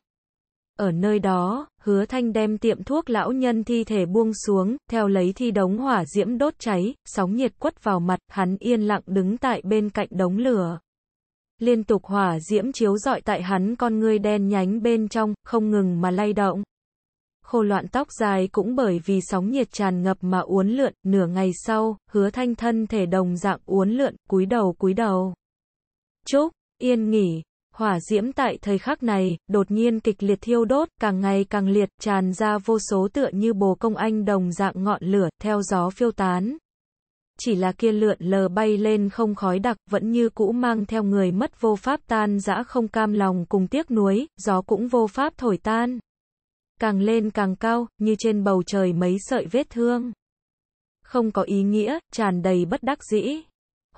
Ở nơi đó, hứa thanh đem tiệm thuốc lão nhân thi thể buông xuống, theo lấy thi đống hỏa diễm đốt cháy, sóng nhiệt quất vào mặt, hắn yên lặng đứng tại bên cạnh đống lửa. Liên tục hỏa diễm chiếu dọi tại hắn con ngươi đen nhánh bên trong, không ngừng mà lay động. Khô loạn tóc dài cũng bởi vì sóng nhiệt tràn ngập mà uốn lượn, nửa ngày sau, hứa thanh thân thể đồng dạng uốn lượn, cúi đầu cúi đầu chúc yên nghỉ, hỏa diễm tại thời khắc này, đột nhiên kịch liệt thiêu đốt, càng ngày càng liệt, tràn ra vô số tựa như bồ công anh đồng dạng ngọn lửa, theo gió phiêu tán. Chỉ là kia lượn lờ bay lên không khói đặc, vẫn như cũ mang theo người mất vô pháp tan dã không cam lòng cùng tiếc nuối, gió cũng vô pháp thổi tan. Càng lên càng cao, như trên bầu trời mấy sợi vết thương. Không có ý nghĩa, tràn đầy bất đắc dĩ.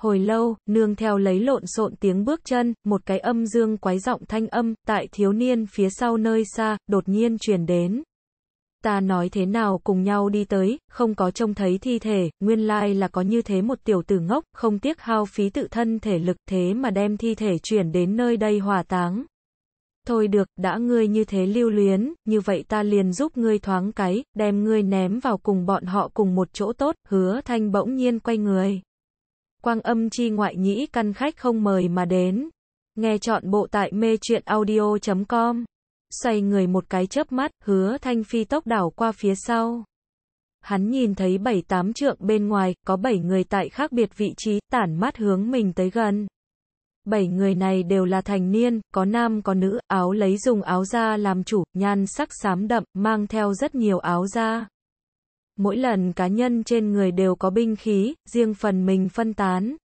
Hồi lâu, nương theo lấy lộn xộn tiếng bước chân, một cái âm dương quái giọng thanh âm, tại thiếu niên phía sau nơi xa, đột nhiên truyền đến. Ta nói thế nào cùng nhau đi tới, không có trông thấy thi thể, nguyên lai là có như thế một tiểu tử ngốc, không tiếc hao phí tự thân thể lực thế mà đem thi thể chuyển đến nơi đây hòa táng. Thôi được, đã ngươi như thế lưu luyến, như vậy ta liền giúp ngươi thoáng cái, đem ngươi ném vào cùng bọn họ cùng một chỗ tốt, hứa thanh bỗng nhiên quay người. Quang âm chi ngoại nhĩ căn khách không mời mà đến. Nghe chọn bộ tại mê truyện audio.com. Xoay người một cái chớp mắt, hứa thanh phi tốc đảo qua phía sau. Hắn nhìn thấy bảy tám trượng bên ngoài, có bảy người tại khác biệt vị trí, tản mắt hướng mình tới gần. Bảy người này đều là thành niên, có nam có nữ, áo lấy dùng áo da làm chủ, nhan sắc xám đậm, mang theo rất nhiều áo da. Mỗi lần cá nhân trên người đều có binh khí, riêng phần mình phân tán.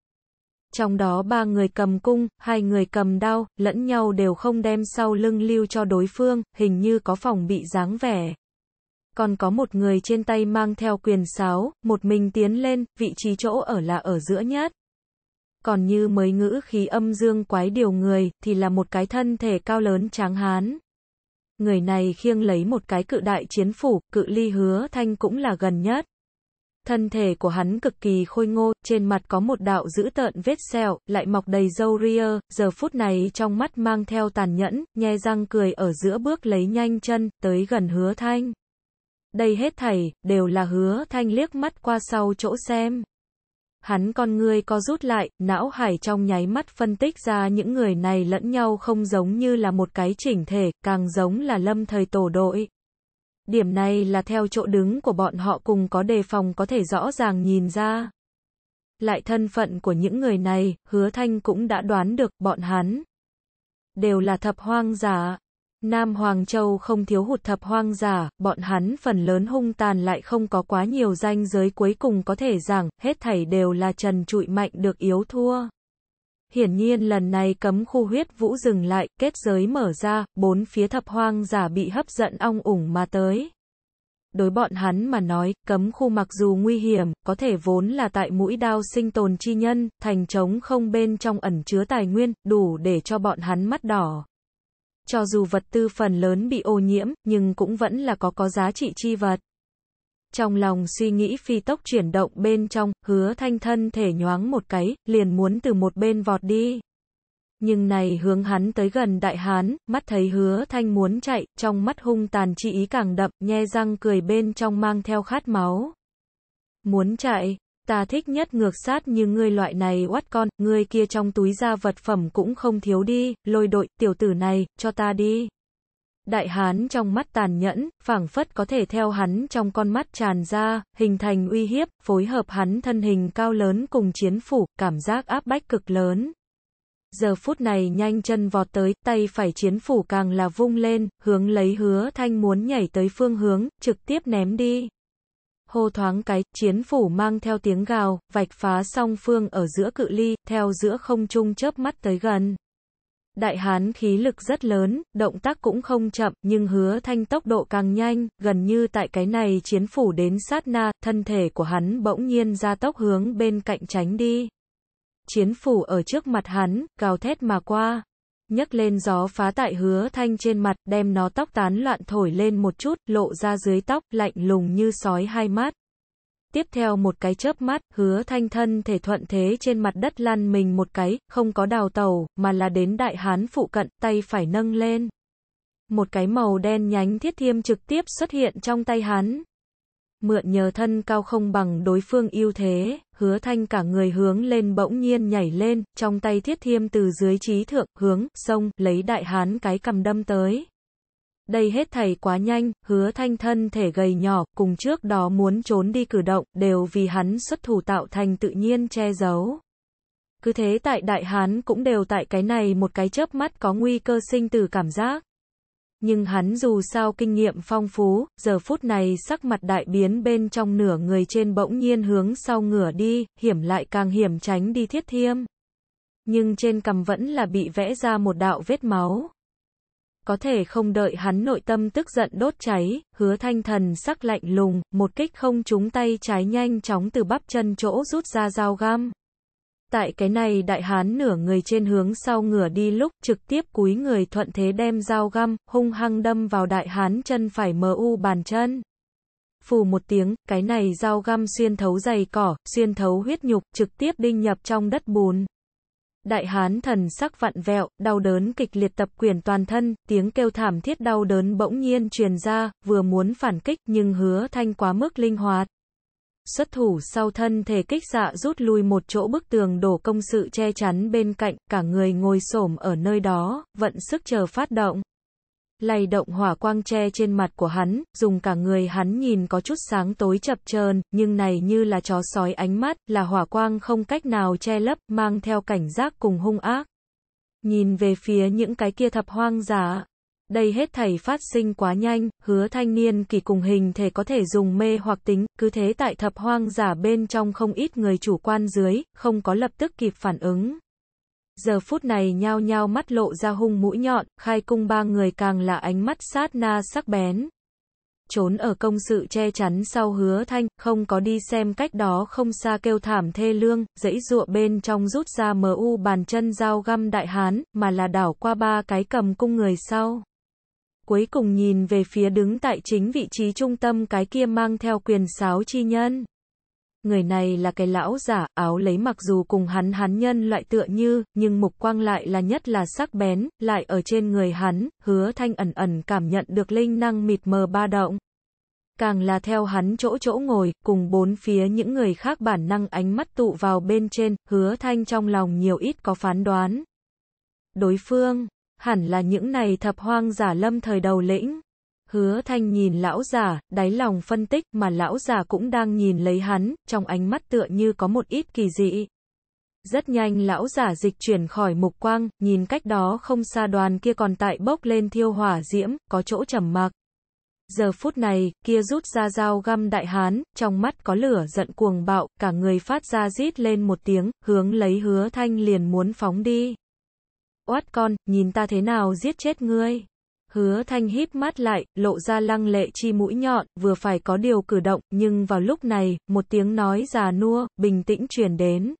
Trong đó ba người cầm cung, hai người cầm đao, lẫn nhau đều không đem sau lưng lưu cho đối phương, hình như có phòng bị dáng vẻ. Còn có một người trên tay mang theo quyền sáo, một mình tiến lên, vị trí chỗ ở là ở giữa nhất. còn như mới ngữ khí âm dương quái điều người, thì là một cái thân thể cao lớn tráng hán người này khiêng lấy một cái cự đại chiến phủ, cự ly hứa thanh cũng là gần nhất. Thân thể của hắn cực kỳ khôi ngô, trên mặt có một đạo dữ tợn vết sẹo, lại mọc đầy râu ria, giờ phút này trong mắt mang theo tàn nhẫn, nhe răng cười ở giữa bước lấy nhanh chân, tới gần hứa thanh. Đây hết thảy, đều là hứa thanh liếc mắt qua sau chỗ xem. Hắn con ngươi co rút lại, não hải trong nháy mắt phân tích ra những người này lẫn nhau không giống như là một cái chỉnh thể, càng giống là lâm thời tổ đội. Điểm này là theo chỗ đứng của bọn họ cùng có đề phòng có thể rõ ràng nhìn ra. Lại thân phận của những người này, hứa thanh cũng đã đoán được bọn hắn. Đều là thập hoang giả, Nam Hoàng Châu không thiếu hụt thập hoang giả, bọn hắn phần lớn hung tàn lại không có quá nhiều danh giới cuối cùng có thể rằng, hết thảy đều là trần trụi mạnh được yếu thua. Hiển nhiên lần này cấm khu huyết vũ dừng lại, kết giới mở ra, bốn phía thập hoang giả bị hấp dẫn ong ủng mà tới. Đối bọn hắn mà nói, cấm khu mặc dù nguy hiểm, có thể vốn là tại mũi đao sinh tồn chi nhân, thành trống không bên trong ẩn chứa tài nguyên, đủ để cho bọn hắn mắt đỏ cho dù vật tư phần lớn bị ô nhiễm, nhưng cũng vẫn là có có giá trị chi vật. Trong lòng suy nghĩ phi tốc chuyển động bên trong, hứa thanh thân thể nhoáng một cái, liền muốn từ một bên vọt đi. Nhưng này hướng hắn tới gần đại hán, mắt thấy hứa thanh muốn chạy, trong mắt hung tàn chi ý càng đậm, nhe răng cười bên trong mang theo khát máu. Muốn chạy, ta thích nhất ngược sát như ngươi loại này oắt con, ngươi kia trong túi ra vật phẩm cũng không thiếu đi, lôi đội, tiểu tử này, cho ta đi. Đại hán trong mắt tàn nhẫn, phảng phất có thể theo hắn trong con mắt tràn ra, hình thành uy hiếp, phối hợp hắn thân hình cao lớn cùng chiến phủ, cảm giác áp bách cực lớn. Giờ phút này nhanh chân vọt tới, tay phải chiến phủ càng là vung lên, hướng lấy hứa thanh muốn nhảy tới phương hướng, trực tiếp ném đi hô thoáng cái, chiến phủ mang theo tiếng gào, vạch phá song phương ở giữa cự ly, theo giữa không trung chớp mắt tới gần. Đại hán khí lực rất lớn, động tác cũng không chậm, nhưng hứa thanh tốc độ càng nhanh, gần như tại cái này chiến phủ đến sát na, thân thể của hắn bỗng nhiên ra tốc hướng bên cạnh tránh đi. Chiến phủ ở trước mặt hắn, gào thét mà qua nhấc lên gió phá tại hứa thanh trên mặt, đem nó tóc tán loạn thổi lên một chút, lộ ra dưới tóc, lạnh lùng như sói hai mắt Tiếp theo một cái chớp mắt, hứa thanh thân thể thuận thế trên mặt đất lăn mình một cái, không có đào tàu, mà là đến đại hán phụ cận, tay phải nâng lên. Một cái màu đen nhánh thiết thiêm trực tiếp xuất hiện trong tay hắn, mượn nhờ thân cao không bằng đối phương ưu thế, hứa thanh cả người hướng lên bỗng nhiên nhảy lên, trong tay thiết thiêm từ dưới trí thượng, hướng, sông, lấy đại hán cái cầm đâm tới. Đây hết thầy quá nhanh, hứa thanh thân thể gầy nhỏ, cùng trước đó muốn trốn đi cử động, đều vì hắn xuất thủ tạo thành tự nhiên che giấu. Cứ thế tại đại hán cũng đều tại cái này một cái chớp mắt có nguy cơ sinh từ cảm giác nhưng hắn dù sao kinh nghiệm phong phú, giờ phút này sắc mặt đại biến bên trong nửa người trên bỗng nhiên hướng sau ngửa đi, hiểm lại càng hiểm tránh đi thiết thiêm. Nhưng trên cằm vẫn là bị vẽ ra một đạo vết máu. Có thể không đợi hắn nội tâm tức giận đốt cháy, hứa thanh thần sắc lạnh lùng, một kích không trúng tay trái nhanh chóng từ bắp chân chỗ rút ra dao gam. Tại cái này đại hán nửa người trên hướng sau ngửa đi lúc trực tiếp cúi người thuận thế đem dao găm, hung hăng đâm vào đại hán chân phải mờ u bàn chân. Phù một tiếng, cái này dao găm xuyên thấu dày cỏ, xuyên thấu huyết nhục, trực tiếp đinh nhập trong đất bùn. Đại hán thần sắc vặn vẹo, đau đớn kịch liệt tập quyền toàn thân, tiếng kêu thảm thiết đau đớn bỗng nhiên truyền ra, vừa muốn phản kích nhưng hứa thanh quá mức linh hoạt xuất thủ sau thân thể kích xạ rút lui một chỗ bức tường đổ công sự che chắn bên cạnh, cả người ngồi xổm ở nơi đó, vận sức chờ phát động. lầy động hỏa quang che trên mặt của hắn, dùng cả người hắn nhìn có chút sáng tối chập chờn, nhưng này như là chó sói ánh mắt, là hỏa quang không cách nào che lấp, mang theo cảnh giác cùng hung ác. Nhìn về phía những cái kia thập hoang giả, đây hết thầy phát sinh quá nhanh, hứa thanh niên kỳ cùng hình thể có thể dùng mê hoặc tính, cứ thế tại thập hoang giả bên trong không ít người chủ quan dưới, không có lập tức kịp phản ứng. Giờ phút này nhao nhao mắt lộ ra hung mũi nhọn, khai cung ba người càng là ánh mắt sát na sắc bén. Trốn ở công sự che chắn sau hứa thanh, không có đi xem cách đó không xa kêu thảm thê lương, dãy dụa bên trong rút ra mờ u bàn chân dao găm đại hán, mà là đảo qua ba cái cầm cung người sau cuối cùng nhìn về phía đứng tại chính vị trí trung tâm cái kia mang theo quyền sáo chi nhân. Người này là cái lão giả, áo lấy mặc dù cùng hắn hắn nhân loại tựa như, nhưng mục quang lại là nhất là sắc bén, lại ở trên người hắn, hứa thanh ẩn ẩn cảm nhận được linh năng mịt mờ ba động. Càng là theo hắn chỗ chỗ ngồi, cùng bốn phía những người khác bản năng ánh mắt tụ vào bên trên, hứa thanh trong lòng nhiều ít có phán đoán. Đối phương hẳn là những này thập hoang giả lâm thời đầu lĩnh. Hứa thanh nhìn lão giả, đáy lòng phân tích mà lão giả cũng đang nhìn lấy hắn, trong ánh mắt tựa như có một ít kỳ dị. Rất nhanh lão giả dịch chuyển khỏi mục quang, nhìn cách đó không xa đoàn kia còn tại bốc lên thiêu hỏa diễm, có chỗ trầm mặc. Giờ phút này, kia rút ra dao găm đại hán, trong mắt có lửa giận cuồng bạo, cả người phát ra rít lên một tiếng, hướng lấy hứa thanh liền muốn phóng đi oát con, nhìn ta thế nào giết chết ngươi. Hứa thanh híp mắt lại, lộ ra lăng lệ chi mũi nhọn, vừa phải có điều cử động, nhưng vào lúc này, một tiếng nói già nua, bình tĩnh truyền đến.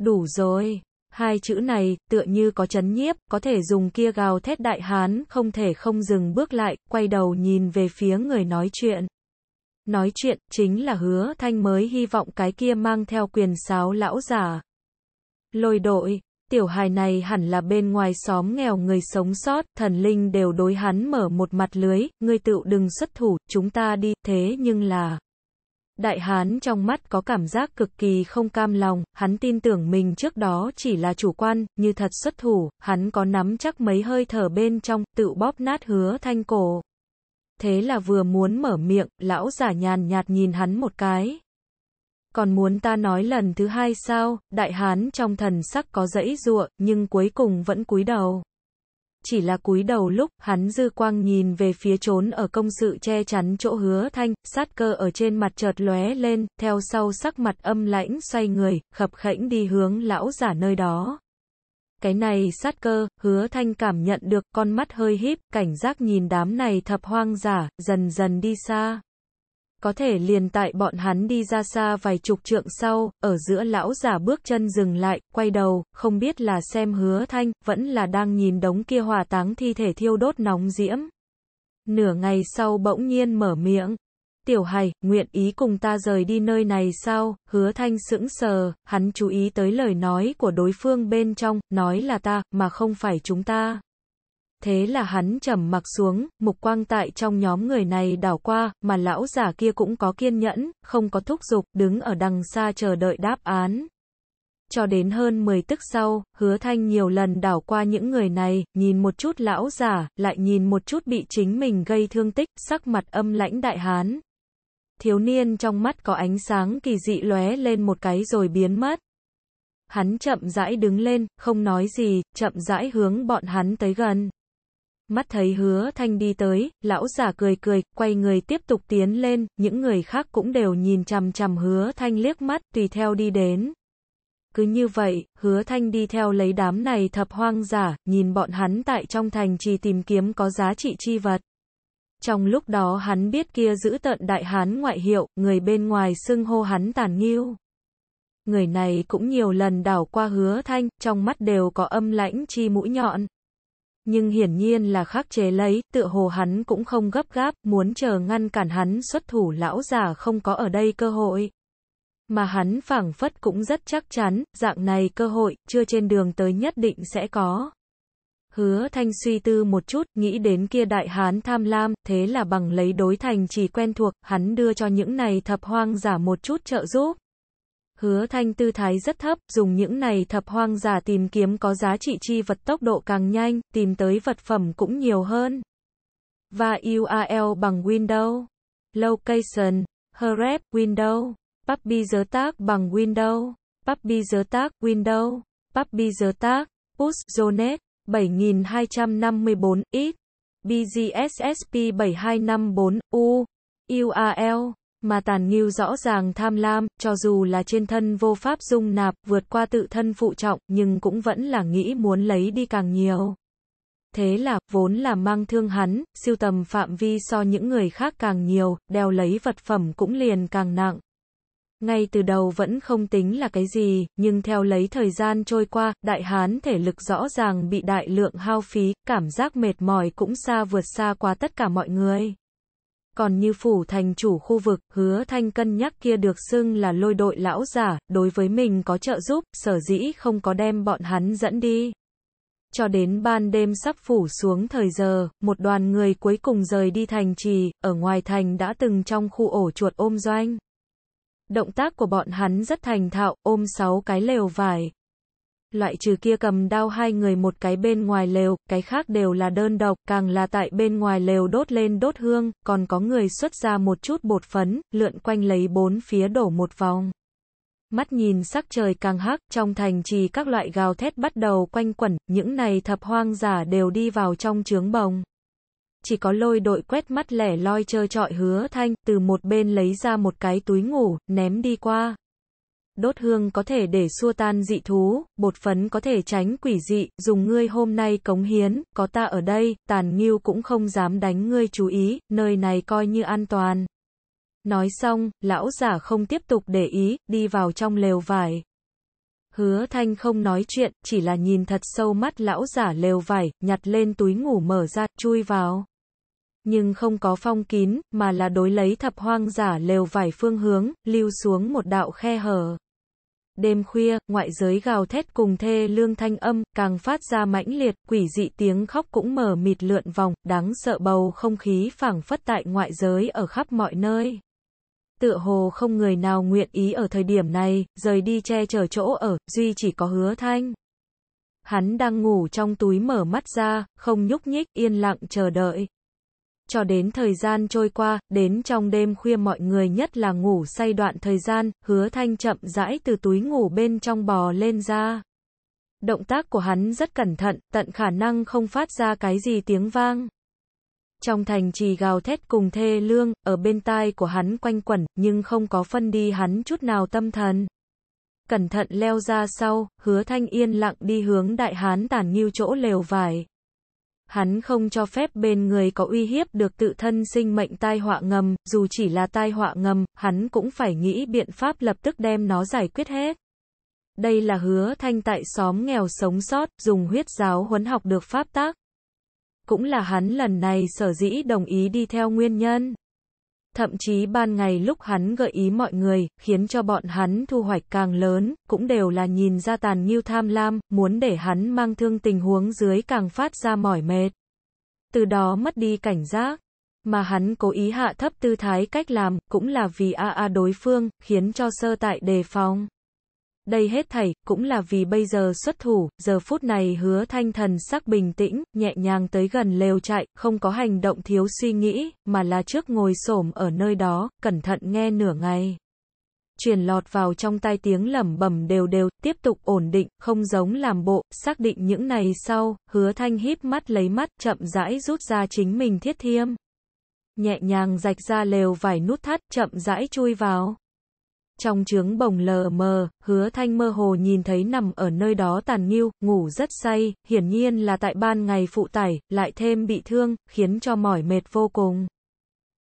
Đủ rồi. Hai chữ này, tựa như có chấn nhiếp, có thể dùng kia gào thét đại hán, không thể không dừng bước lại, quay đầu nhìn về phía người nói chuyện. Nói chuyện, chính là hứa thanh mới hy vọng cái kia mang theo quyền sáo lão giả. Lôi đội, tiểu hài này hẳn là bên ngoài xóm nghèo người sống sót, thần linh đều đối hắn mở một mặt lưới, ngươi tựu đừng xuất thủ, chúng ta đi, thế nhưng là... Đại hán trong mắt có cảm giác cực kỳ không cam lòng, hắn tin tưởng mình trước đó chỉ là chủ quan, như thật xuất thủ, hắn có nắm chắc mấy hơi thở bên trong, tự bóp nát hứa thanh cổ. Thế là vừa muốn mở miệng, lão giả nhàn nhạt nhìn hắn một cái, còn muốn ta nói lần thứ hai sao, đại hán trong thần sắc có dãy ruộng, nhưng cuối cùng vẫn cúi đầu. Chỉ là cúi đầu lúc, hắn dư quang nhìn về phía trốn ở công sự che chắn chỗ hứa thanh, sát cơ ở trên mặt chợt lóe lên, theo sau sắc mặt âm lãnh xoay người, khập khẽnh đi hướng lão giả nơi đó. Cái này sát cơ, hứa thanh cảm nhận được, con mắt hơi híp, cảnh giác nhìn đám này thập hoang giả, dần dần đi xa có thể liền tại bọn hắn đi ra xa vài chục trượng sau, ở giữa lão giả bước chân dừng lại, quay đầu, không biết là xem hứa thanh, vẫn là đang nhìn đống kia hòa táng thi thể thiêu đốt nóng diễm. Nửa ngày sau bỗng nhiên mở miệng. Tiểu hài, nguyện ý cùng ta rời đi nơi này sao, hứa thanh sững sờ, hắn chú ý tới lời nói của đối phương bên trong, nói là ta, mà không phải chúng ta thế là hắn trầm mặc xuống, mục quang tại trong nhóm người này đảo qua, mà lão giả kia cũng có kiên nhẫn, không có thúc giục, đứng ở đằng xa chờ đợi đáp án. Cho đến hơn 10 tức sau, hứa thanh nhiều lần đảo qua những người này, nhìn một chút lão giả, lại nhìn một chút bị chính mình gây thương tích, sắc mặt âm lãnh đại hán. Thiếu niên trong mắt có ánh sáng kỳ dị lóe lên một cái rồi biến mất. Hắn chậm rãi đứng lên, không nói gì, chậm rãi hướng bọn hắn tới gần. Mắt thấy hứa thanh đi tới, lão giả cười cười, quay người tiếp tục tiến lên, những người khác cũng đều nhìn chằm chằm hứa thanh liếc mắt, tùy theo đi đến. Cứ như vậy, hứa thanh đi theo lấy đám này thập hoang giả, nhìn bọn hắn tại trong thành chỉ tìm kiếm có giá trị chi vật. Trong lúc đó hắn biết kia giữ tận đại hán ngoại hiệu, người bên ngoài xưng hô hắn tàn nghiêu. Người này cũng nhiều lần đảo qua hứa thanh, trong mắt đều có âm lãnh chi mũi nhọn nhưng hiển nhiên là khắc chế lấy, tựa hồ hắn cũng không gấp gáp, muốn chờ ngăn cản hắn xuất thủ lão già không có ở đây cơ hội. Mà hắn phảng phất cũng rất chắc chắn, dạng này cơ hội, chưa trên đường tới nhất định sẽ có. Hứa thanh suy tư một chút, nghĩ đến kia đại hán tham lam, thế là bằng lấy đối thành chỉ quen thuộc, hắn đưa cho những này thập hoang giả một chút trợ giúp. Hứa thanh tư thái rất thấp, dùng những này thập hoang giả tìm kiếm có giá trị chi vật tốc độ càng nhanh, tìm tới vật phẩm cũng nhiều hơn. Và URL bằng Windows, Location, Href, Windows, Puppy giới tác bằng Windows, Puppy giới tác, Windows, Puppy giới tác, Push, Zonet, 7254, X, BGSSP 7254, U, URL mà tàn nghiêu rõ ràng tham lam, cho dù là trên thân vô pháp dung nạp, vượt qua tự thân phụ trọng, nhưng cũng vẫn là nghĩ muốn lấy đi càng nhiều. Thế là, vốn là mang thương hắn, siêu tầm phạm vi so những người khác càng nhiều, đeo lấy vật phẩm cũng liền càng nặng. Ngay từ đầu vẫn không tính là cái gì, nhưng theo lấy thời gian trôi qua, đại hán thể lực rõ ràng bị đại lượng hao phí, cảm giác mệt mỏi cũng xa vượt xa qua tất cả mọi người còn như phủ thành chủ khu vực, hứa thanh cân nhắc kia được xưng là lôi đội lão giả, đối với mình có trợ giúp, sở dĩ không có đem bọn hắn dẫn đi. Cho đến ban đêm sắp phủ xuống thời giờ, một đoàn người cuối cùng rời đi thành trì, ở ngoài thành đã từng trong khu ổ chuột ôm doanh. Động tác của bọn hắn rất thành thạo, ôm sáu cái lều vải, loại trừ kia cầm đao hai người một cái bên ngoài lều, cái khác đều là đơn độc, càng là tại bên ngoài lều đốt lên đốt hương, còn có người xuất ra một chút bột phấn, lượn quanh lấy bốn phía đổ một vòng. Mắt nhìn sắc trời càng hắc, trong thành trì các loại gào thét bắt đầu quanh quẩn, những này thập hoang giả đều đi vào trong trướng bồng. Chỉ có lôi đội quét mắt lẻ loi chơi trọi hứa thanh, từ một bên lấy ra một cái túi ngủ, ném đi qua, đốt hương có thể để xua tan dị thú, bột phấn có thể tránh quỷ dị, dùng ngươi hôm nay cống hiến, có ta ở đây, tàn nghiêu cũng không dám đánh ngươi chú ý, nơi này coi như an toàn. Nói xong, lão giả không tiếp tục để ý, đi vào trong lều vải. Hứa thanh không nói chuyện, chỉ là nhìn thật sâu mắt lão giả lều vải, nhặt lên túi ngủ mở ra, chui vào nhưng không có phong kín, mà là đối lấy thập hoang giả lều vải phương hướng, lưu xuống một đạo khe hở. Đêm khuya, ngoại giới gào thét cùng thê lương thanh âm, càng phát ra mãnh liệt, quỷ dị tiếng khóc cũng mở mịt lượn vòng, đáng sợ bầu không khí phảng phất tại ngoại giới ở khắp mọi nơi. Tựa hồ không người nào nguyện ý ở thời điểm này, rời đi che chở chỗ ở, duy chỉ có hứa thanh. Hắn đang ngủ trong túi mở mắt ra, không nhúc nhích, yên lặng chờ đợi cho đến thời gian trôi qua, đến trong đêm khuya mọi người nhất là ngủ say đoạn thời gian, hứa thanh chậm rãi từ túi ngủ bên trong bò lên ra. Động tác của hắn rất cẩn thận, tận khả năng không phát ra cái gì tiếng vang. Trong thành trì gào thét cùng thê lương, ở bên tai của hắn quanh quẩn, nhưng không có phân đi hắn chút nào tâm thần. Cẩn thận leo ra sau, hứa thanh yên lặng đi hướng đại hán tàn nghiêu chỗ lều vải hắn không cho phép bên người có uy hiếp được tự thân sinh mệnh tai họa ngầm, dù chỉ là tai họa ngầm, hắn cũng phải nghĩ biện pháp lập tức đem nó giải quyết hết. Đây là hứa thanh tại xóm nghèo sống sót, dùng huyết giáo huấn học được pháp tác. Cũng là hắn lần này sở dĩ đồng ý đi theo nguyên nhân. Thậm chí ban ngày lúc hắn gợi ý mọi người, khiến cho bọn hắn thu hoạch càng lớn, cũng đều là nhìn ra tàn nghiêu tham lam, muốn để hắn mang thương tình huống dưới càng phát ra mỏi mệt. Từ đó mất đi cảnh giác, mà hắn cố ý hạ thấp tư thái cách làm, cũng là vì a a đối phương, khiến cho sơ tại đề phòng. Đây hết thảy, cũng là vì bây giờ xuất thủ, giờ phút này hứa thanh thần sắc bình tĩnh, nhẹ nhàng tới gần lều chạy, không có hành động thiếu suy nghĩ, mà là trước ngồi xổm ở nơi đó, cẩn thận nghe nửa ngày. Truyền lọt vào trong tai tiếng lẩm bẩm đều đều, tiếp tục ổn định, không giống làm bộ, xác định những này sau, hứa thanh híp mắt lấy mắt, chậm rãi rút ra chính mình thiết thiêm. Nhẹ nhàng rạch ra lều vài nút thắt, chậm rãi chui vào. Trong trướng bồng lờ mờ, hứa thanh mơ hồ nhìn thấy nằm ở nơi đó tàn nghiêu, ngủ rất say, hiển nhiên là tại ban ngày phụ tải, lại thêm bị thương, khiến cho mỏi mệt vô cùng.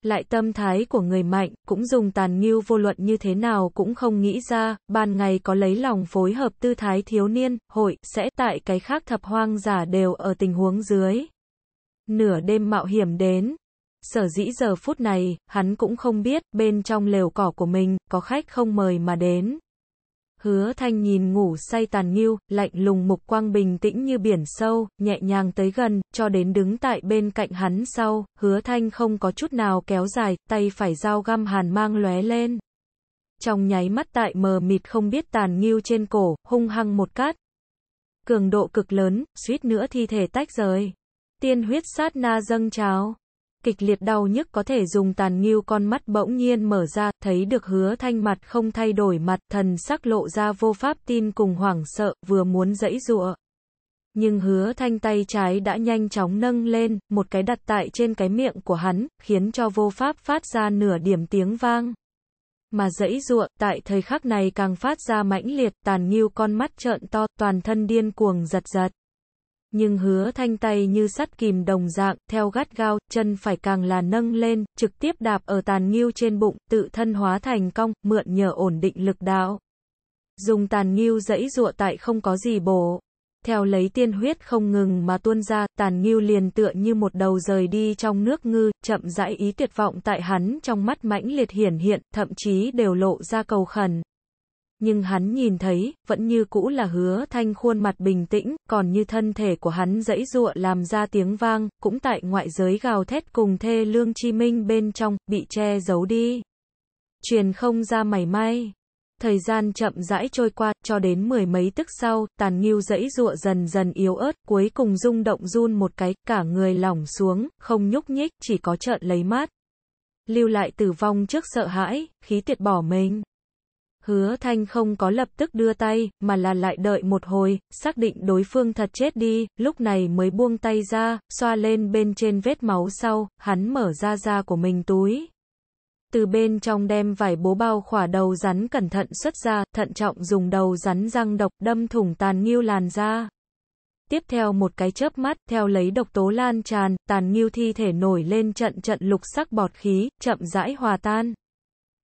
Lại tâm thái của người mạnh, cũng dùng tàn nghiêu vô luận như thế nào cũng không nghĩ ra, ban ngày có lấy lòng phối hợp tư thái thiếu niên, hội, sẽ tại cái khác thập hoang giả đều ở tình huống dưới. Nửa đêm mạo hiểm đến, Sở dĩ giờ phút này, hắn cũng không biết, bên trong lều cỏ của mình, có khách không mời mà đến. Hứa thanh nhìn ngủ say tàn nghiêu, lạnh lùng mục quang bình tĩnh như biển sâu, nhẹ nhàng tới gần, cho đến đứng tại bên cạnh hắn sau, hứa thanh không có chút nào kéo dài, tay phải dao găm hàn mang lóe lên. Trong nháy mắt tại mờ mịt không biết tàn nghiêu trên cổ, hung hăng một cát. Cường độ cực lớn, suýt nữa thi thể tách rời. Tiên huyết sát na dâng trào kịch liệt đau nhức có thể dùng tàn nghiêu con mắt bỗng nhiên mở ra, thấy được hứa thanh mặt không thay đổi mặt, thần sắc lộ ra vô pháp tin cùng hoảng sợ, vừa muốn dẫy dụa. Nhưng hứa thanh tay trái đã nhanh chóng nâng lên, một cái đặt tại trên cái miệng của hắn, khiến cho vô pháp phát ra nửa điểm tiếng vang. Mà dẫy dụa, tại thời khắc này càng phát ra mãnh liệt, tàn nghiêu con mắt trợn to, toàn thân điên cuồng giật giật nhưng hứa thanh tay như sắt kìm đồng dạng, theo gắt gao, chân phải càng là nâng lên, trực tiếp đạp ở tàn nghiêu trên bụng, tự thân hóa thành cong, mượn nhờ ổn định lực đạo. Dùng tàn nghiêu dẫy dụa tại không có gì bổ. Theo lấy tiên huyết không ngừng mà tuôn ra, tàn nghiêu liền tựa như một đầu rời đi trong nước ngư, chậm rãi ý tuyệt vọng tại hắn trong mắt mãnh liệt hiển hiện, thậm chí đều lộ ra cầu khẩn nhưng hắn nhìn thấy, vẫn như cũ là hứa thanh khuôn mặt bình tĩnh, còn như thân thể của hắn dãy dụa làm ra tiếng vang, cũng tại ngoại giới gào thét cùng thê lương chi minh bên trong, bị che giấu đi. Truyền không ra mảy may. Thời gian chậm rãi trôi qua, cho đến mười mấy tức sau, tàn nghiêu dãy dụa dần dần yếu ớt, cuối cùng rung động run một cái, cả người lỏng xuống, không nhúc nhích, chỉ có trợn lấy mát. Lưu lại tử vong trước sợ hãi, khí tiệt bỏ mình. Hứa Thanh không có lập tức đưa tay, mà là lại đợi một hồi, xác định đối phương thật chết đi, lúc này mới buông tay ra, xoa lên bên trên vết máu sau, hắn mở ra da của mình túi. Từ bên trong đem vải bố bao khỏa đầu rắn cẩn thận xuất ra, thận trọng dùng đầu rắn răng độc đâm thủng tàn nghiêu làn da. Tiếp theo một cái chớp mắt, theo lấy độc tố lan tràn, tàn nghiêu thi thể nổi lên trận trận lục sắc bọt khí, chậm rãi hòa tan.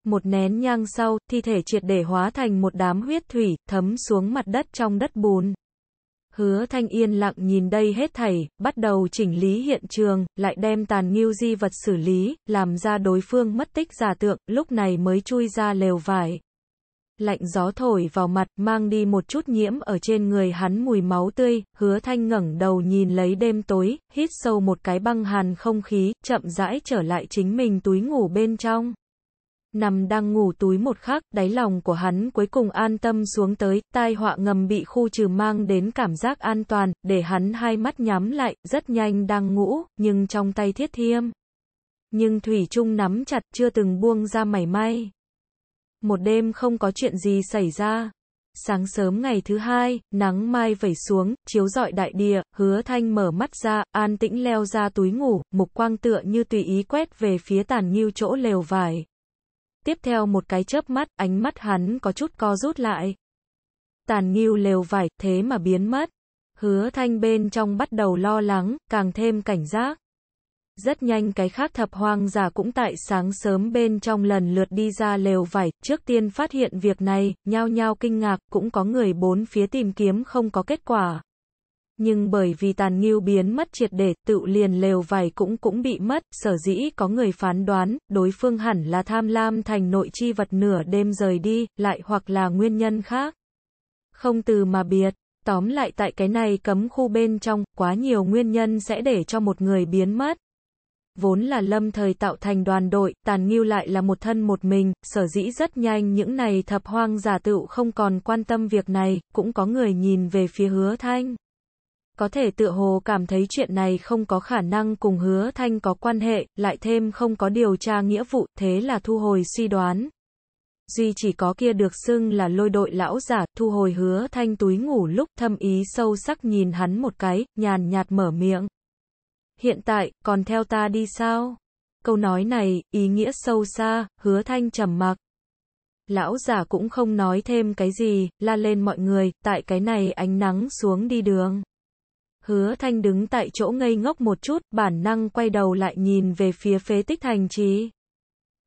Một nén nhang sau, thi thể triệt để hóa thành một đám huyết thủy, thấm xuống mặt đất trong đất bùn. Hứa Thanh yên lặng nhìn đây hết thảy, bắt đầu chỉnh lý hiện trường, lại đem tàn nghiêu di vật xử lý, làm ra đối phương mất tích giả tượng, lúc này mới chui ra lều vải. Lạnh gió thổi vào mặt, mang đi một chút nhiễm ở trên người hắn mùi máu tươi, hứa thanh ngẩng đầu nhìn lấy đêm tối, hít sâu một cái băng hàn không khí, chậm rãi trở lại chính mình túi ngủ bên trong nằm đang ngủ túi một khắc, đáy lòng của hắn cuối cùng an tâm xuống tới, tai họa ngầm bị khu trừ mang đến cảm giác an toàn, để hắn hai mắt nhắm lại, rất nhanh đang ngủ, nhưng trong tay thiết thiêm. Nhưng Thủy Trung nắm chặt, chưa từng buông ra mảy may. Một đêm không có chuyện gì xảy ra. Sáng sớm ngày thứ hai, nắng mai vẩy xuống, chiếu rọi đại địa, hứa thanh mở mắt ra, an tĩnh leo ra túi ngủ, mục quang tựa như tùy ý quét về phía tàn nhiêu chỗ lều vải. Tiếp theo một cái chớp mắt, ánh mắt hắn có chút co rút lại. Tàn nghiêu lều vải, thế mà biến mất. Hứa thanh bên trong bắt đầu lo lắng, càng thêm cảnh giác. Rất nhanh cái khác thập hoang giả cũng tại sáng sớm bên trong lần lượt đi ra lều vải, trước tiên phát hiện việc này, nhao nhao kinh ngạc, cũng có người bốn phía tìm kiếm không có kết quả nhưng bởi vì tàn nghiêu biến mất triệt để, tự liền lều vải cũng cũng bị mất, sở dĩ có người phán đoán, đối phương hẳn là tham lam thành nội chi vật nửa đêm rời đi, lại hoặc là nguyên nhân khác. Không từ mà biệt, tóm lại tại cái này cấm khu bên trong, quá nhiều nguyên nhân sẽ để cho một người biến mất. Vốn là lâm thời tạo thành đoàn đội, tàn nghiêu lại là một thân một mình, sở dĩ rất nhanh những này thập hoang giả tựu không còn quan tâm việc này, cũng có người nhìn về phía hứa thanh. Có thể tựa hồ cảm thấy chuyện này không có khả năng cùng hứa thanh có quan hệ, lại thêm không có điều tra nghĩa vụ, thế là thu hồi suy đoán. Duy chỉ có kia được xưng là lôi đội lão giả, thu hồi hứa thanh túi ngủ lúc thâm ý sâu sắc nhìn hắn một cái, nhàn nhạt mở miệng. Hiện tại, còn theo ta đi sao? Câu nói này, ý nghĩa sâu xa, hứa thanh trầm mặc. Lão giả cũng không nói thêm cái gì, la lên mọi người, tại cái này ánh nắng xuống đi đường. Hứa Thanh đứng tại chỗ ngây ngốc một chút, bản năng quay đầu lại nhìn về phía phế tích thành trí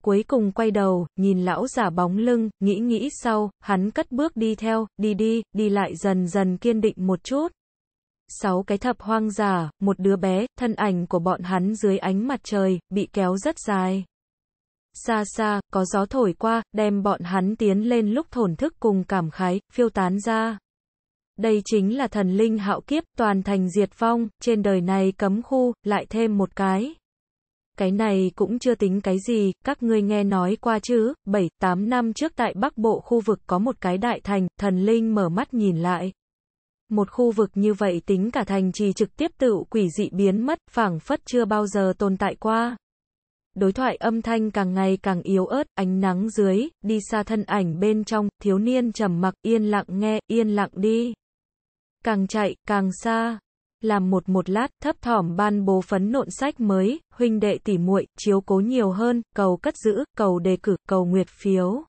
Cuối cùng quay đầu, nhìn lão giả bóng lưng, nghĩ nghĩ sau, hắn cất bước đi theo, đi đi, đi lại dần dần kiên định một chút. Sáu cái thập hoang giả, một đứa bé, thân ảnh của bọn hắn dưới ánh mặt trời, bị kéo rất dài. Xa xa, có gió thổi qua, đem bọn hắn tiến lên lúc thổn thức cùng cảm khái, phiêu tán ra đây chính là thần linh hạo kiếp toàn thành diệt vong, trên đời này cấm khu, lại thêm một cái. Cái này cũng chưa tính cái gì, các ngươi nghe nói qua chứ, 7, 8 năm trước tại Bắc Bộ khu vực có một cái đại thành, thần linh mở mắt nhìn lại. Một khu vực như vậy tính cả thành trì trực tiếp tự quỷ dị biến mất, phảng phất chưa bao giờ tồn tại qua. Đối thoại âm thanh càng ngày càng yếu ớt, ánh nắng dưới, đi xa thân ảnh bên trong, thiếu niên trầm mặc, yên lặng nghe, yên lặng đi càng chạy, càng xa. Làm một một lát, thấp thỏm ban bố phấn nộn sách mới, huynh đệ tỉ muội chiếu cố nhiều hơn, cầu cất giữ, cầu đề cử, cầu nguyệt phiếu.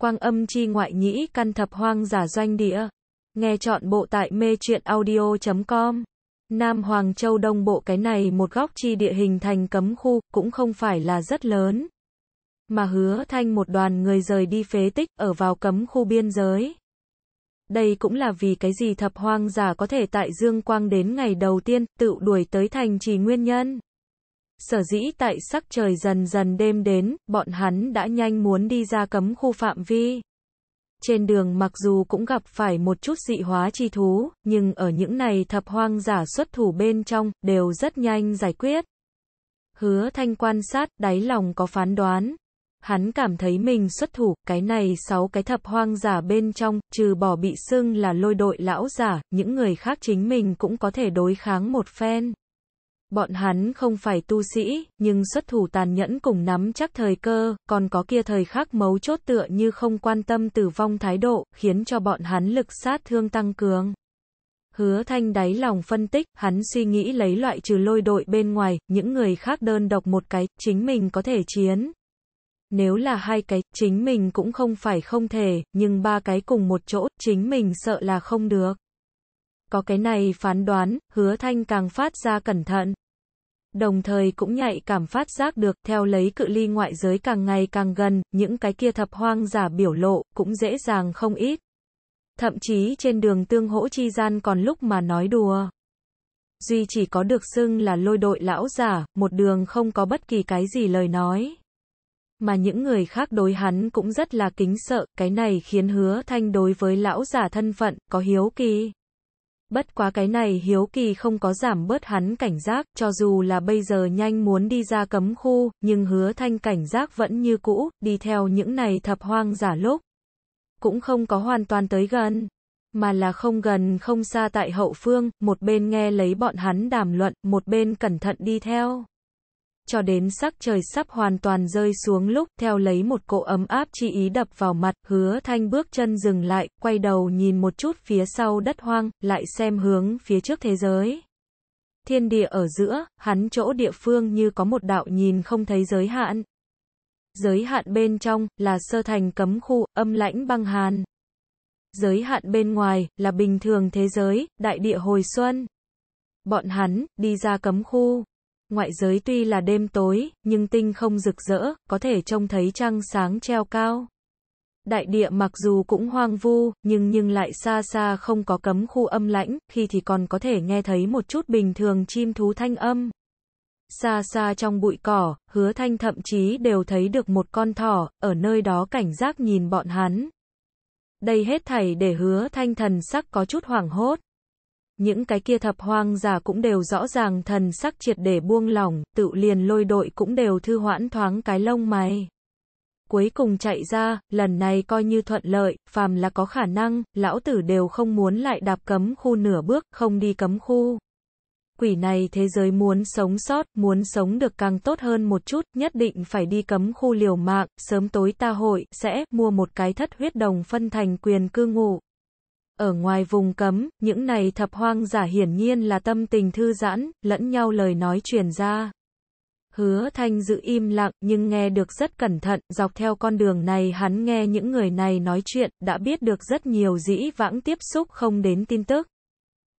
Quang âm chi ngoại nhĩ căn thập hoang giả doanh địa. Nghe chọn bộ tại mê truyện audio.com. Nam Hoàng Châu Đông Bộ cái này một góc chi địa hình thành cấm khu, cũng không phải là rất lớn. Mà hứa thanh một đoàn người rời đi phế tích, ở vào cấm khu biên giới đây cũng là vì cái gì thập hoang giả có thể tại Dương Quang đến ngày đầu tiên, tự đuổi tới thành trì nguyên nhân. Sở dĩ tại sắc trời dần dần đêm đến, bọn hắn đã nhanh muốn đi ra cấm khu phạm vi. Trên đường mặc dù cũng gặp phải một chút dị hóa chi thú, nhưng ở những này thập hoang giả xuất thủ bên trong, đều rất nhanh giải quyết. Hứa thanh quan sát, đáy lòng có phán đoán, Hắn cảm thấy mình xuất thủ, cái này sáu cái thập hoang giả bên trong, trừ bỏ bị xưng là lôi đội lão giả, những người khác chính mình cũng có thể đối kháng một phen. Bọn hắn không phải tu sĩ, nhưng xuất thủ tàn nhẫn cùng nắm chắc thời cơ, còn có kia thời khắc mấu chốt tựa như không quan tâm tử vong thái độ, khiến cho bọn hắn lực sát thương tăng cường. Hứa thanh đáy lòng phân tích, hắn suy nghĩ lấy loại trừ lôi đội bên ngoài, những người khác đơn độc một cái, chính mình có thể chiến, nếu là hai cái, chính mình cũng không phải không thể, nhưng ba cái cùng một chỗ, chính mình sợ là không được. Có cái này phán đoán, hứa thanh càng phát ra cẩn thận. Đồng thời cũng nhạy cảm phát giác được, theo lấy cự ly ngoại giới càng ngày càng gần, những cái kia thập hoang giả biểu lộ, cũng dễ dàng không ít. Thậm chí trên đường tương hỗ chi gian còn lúc mà nói đùa. Duy chỉ có được xưng là lôi đội lão giả, một đường không có bất kỳ cái gì lời nói mà những người khác đối hắn cũng rất là kính sợ, cái này khiến hứa thanh đối với lão giả thân phận, có hiếu kỳ. Bất quá cái này hiếu kỳ không có giảm bớt hắn cảnh giác, cho dù là bây giờ nhanh muốn đi ra cấm khu, nhưng hứa thanh cảnh giác vẫn như cũ, đi theo những này thập hoang giả lúc. Cũng không có hoàn toàn tới gần, mà là không gần không xa tại hậu phương, một bên nghe lấy bọn hắn đàm luận, một bên cẩn thận đi theo cho đến sắc trời sắp hoàn toàn rơi xuống lúc, theo lấy một cỗ ấm áp chi ý đập vào mặt, hứa thanh bước chân dừng lại, quay đầu nhìn một chút phía sau đất hoang, lại xem hướng phía trước thế giới. Thiên địa ở giữa, hắn chỗ địa phương như có một đạo nhìn không thấy giới hạn. Giới hạn bên trong, là sơ thành cấm khu, âm lãnh băng hàn. Giới hạn bên ngoài, là bình thường thế giới, đại địa hồi xuân. Bọn hắn, đi ra cấm khu. Ngoại giới tuy là đêm tối, nhưng tinh không rực rỡ, có thể trông thấy trăng sáng treo cao. Đại địa mặc dù cũng hoang vu, nhưng nhưng lại xa xa không có cấm khu âm lãnh, khi thì còn có thể nghe thấy một chút bình thường chim thú thanh âm. Xa xa trong bụi cỏ, hứa thanh thậm chí đều thấy được một con thỏ, ở nơi đó cảnh giác nhìn bọn hắn. Đây hết thảy để hứa thanh thần sắc có chút hoảng hốt những cái kia thập hoang giả cũng đều rõ ràng thần sắc triệt để buông lỏng, tự liền lôi đội cũng đều thư hoãn thoáng cái lông mày. Cuối cùng chạy ra, lần này coi như thuận lợi, phàm là có khả năng, lão tử đều không muốn lại đạp cấm khu nửa bước, không đi cấm khu. Quỷ này thế giới muốn sống sót, muốn sống được càng tốt hơn một chút, nhất định phải đi cấm khu liều mạng, sớm tối ta hội, sẽ, mua một cái thất huyết đồng phân thành quyền cư ngụ. Ở ngoài vùng cấm, những này thập hoang giả hiển nhiên là tâm tình thư giãn, lẫn nhau lời nói truyền ra. Hứa Thanh giữ im lặng, nhưng nghe được rất cẩn thận, dọc theo con đường này hắn nghe những người này nói chuyện, đã biết được rất nhiều dĩ vãng tiếp xúc không đến tin tức.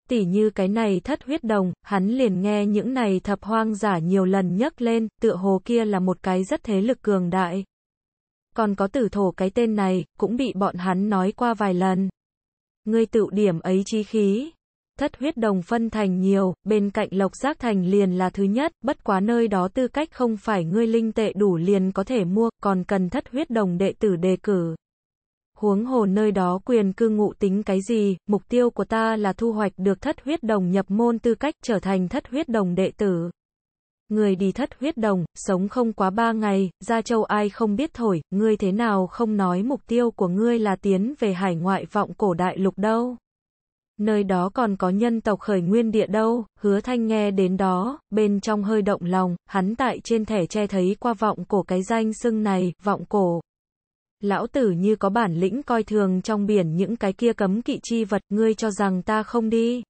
Tỉ như cái này thất huyết đồng, hắn liền nghe những này thập hoang giả nhiều lần nhấc lên, tựa hồ kia là một cái rất thế lực cường đại. Còn có tử thổ cái tên này, cũng bị bọn hắn nói qua vài lần ngươi tự điểm ấy chi khí. Thất huyết đồng phân thành nhiều, bên cạnh lộc giác thành liền là thứ nhất, bất quá nơi đó tư cách không phải ngươi linh tệ đủ liền có thể mua, còn cần thất huyết đồng đệ tử đề cử. Huống hồ nơi đó quyền cư ngụ tính cái gì, mục tiêu của ta là thu hoạch được thất huyết đồng nhập môn tư cách trở thành thất huyết đồng đệ tử người đi thất huyết đồng, sống không quá ba ngày, ra châu ai không biết thổi, ngươi thế nào không nói mục tiêu của ngươi là tiến về hải ngoại vọng cổ đại lục đâu. Nơi đó còn có nhân tộc khởi nguyên địa đâu, hứa thanh nghe đến đó, bên trong hơi động lòng, hắn tại trên thẻ che thấy qua vọng cổ cái danh xưng này, vọng cổ. Lão tử như có bản lĩnh coi thường trong biển những cái kia cấm kỵ chi vật, ngươi cho rằng ta không đi.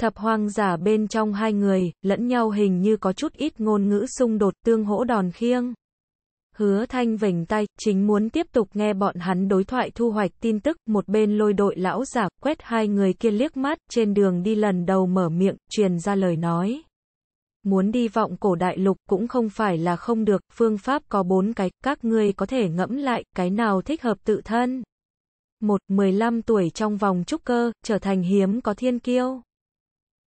Thập hoang giả bên trong hai người, lẫn nhau hình như có chút ít ngôn ngữ xung đột tương hỗ đòn khiêng. Hứa thanh vểnh tay, chính muốn tiếp tục nghe bọn hắn đối thoại thu hoạch tin tức, một bên lôi đội lão giả, quét hai người kia liếc mắt, trên đường đi lần đầu mở miệng, truyền ra lời nói. Muốn đi vọng cổ đại lục cũng không phải là không được, phương pháp có bốn cái, các ngươi có thể ngẫm lại, cái nào thích hợp tự thân. Một, 15 tuổi trong vòng trúc cơ, trở thành hiếm có thiên kiêu.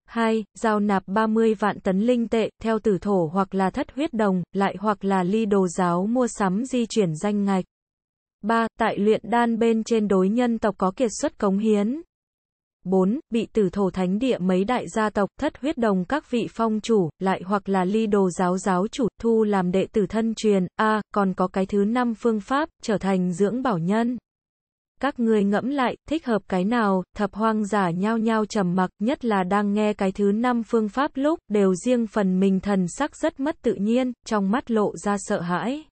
2. Giao nạp 30 vạn tấn linh tệ, theo tử thổ hoặc là thất huyết đồng, lại hoặc là ly đồ giáo mua sắm di chuyển danh ngạch. 3. Tại luyện đan bên trên đối nhân tộc có kiệt xuất cống hiến. 4. Bị tử thổ thánh địa mấy đại gia tộc, thất huyết đồng các vị phong chủ, lại hoặc là ly đồ giáo giáo chủ, thu làm đệ tử thân truyền. A. À, còn có cái thứ năm phương pháp, trở thành dưỡng bảo nhân. Các người ngẫm lại, thích hợp cái nào, thập hoang giả nhao nhao trầm mặc, nhất là đang nghe cái thứ năm phương pháp lúc, đều riêng phần mình thần sắc rất mất tự nhiên, trong mắt lộ ra sợ hãi.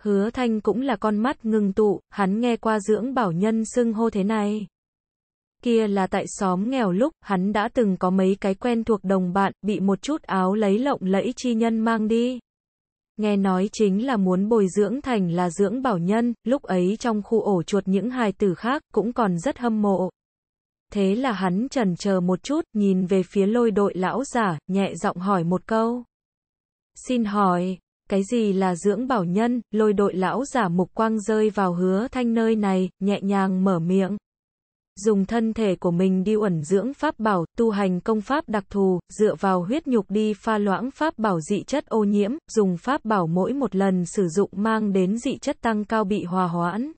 Hứa thanh cũng là con mắt ngừng tụ, hắn nghe qua dưỡng bảo nhân xưng hô thế này. Kia là tại xóm nghèo lúc, hắn đã từng có mấy cái quen thuộc đồng bạn, bị một chút áo lấy lộng lẫy chi nhân mang đi nghe nói chính là muốn bồi dưỡng thành là dưỡng bảo nhân, lúc ấy trong khu ổ chuột những hài tử khác cũng còn rất hâm mộ. Thế là hắn trần chờ một chút, nhìn về phía lôi đội lão giả, nhẹ giọng hỏi một câu. Xin hỏi, cái gì là dưỡng bảo nhân, lôi đội lão giả mục quang rơi vào hứa thanh nơi này, nhẹ nhàng mở miệng dùng thân thể của mình đi uẩn dưỡng pháp bảo, tu hành công pháp đặc thù, dựa vào huyết nhục đi pha loãng pháp bảo dị chất ô nhiễm, dùng pháp bảo mỗi một lần sử dụng mang đến dị chất tăng cao bị hòa hoãn.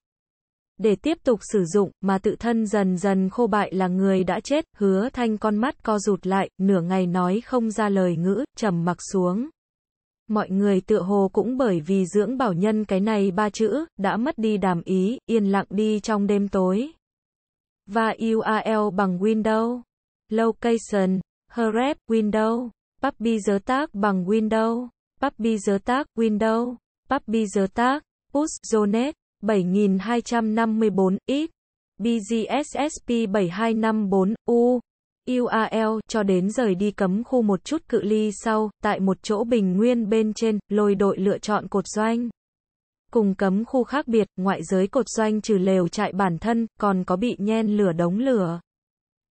Để tiếp tục sử dụng, mà tự thân dần dần khô bại là người đã chết, hứa thanh con mắt co rụt lại, nửa ngày nói không ra lời ngữ, trầm mặc xuống. Mọi người tựa hồ cũng bởi vì dưỡng bảo nhân cái này ba chữ, đã mất đi đàm ý, yên lặng đi trong đêm tối và URL bằng Windows, Location, Href, Windows, Puppy giới tác bằng Windows, Puppy giới tác Windows, Puppy giới tác, Push Zonet, 7254 x BGSSP 7254 U URL cho đến rời đi cấm khu một chút cự ly sau, tại một chỗ bình nguyên bên trên, lôi đội lựa chọn cột doanh cùng cấm khu khác biệt, ngoại giới cột doanh trừ lều trại bản thân, còn có bị nhen lửa đống lửa.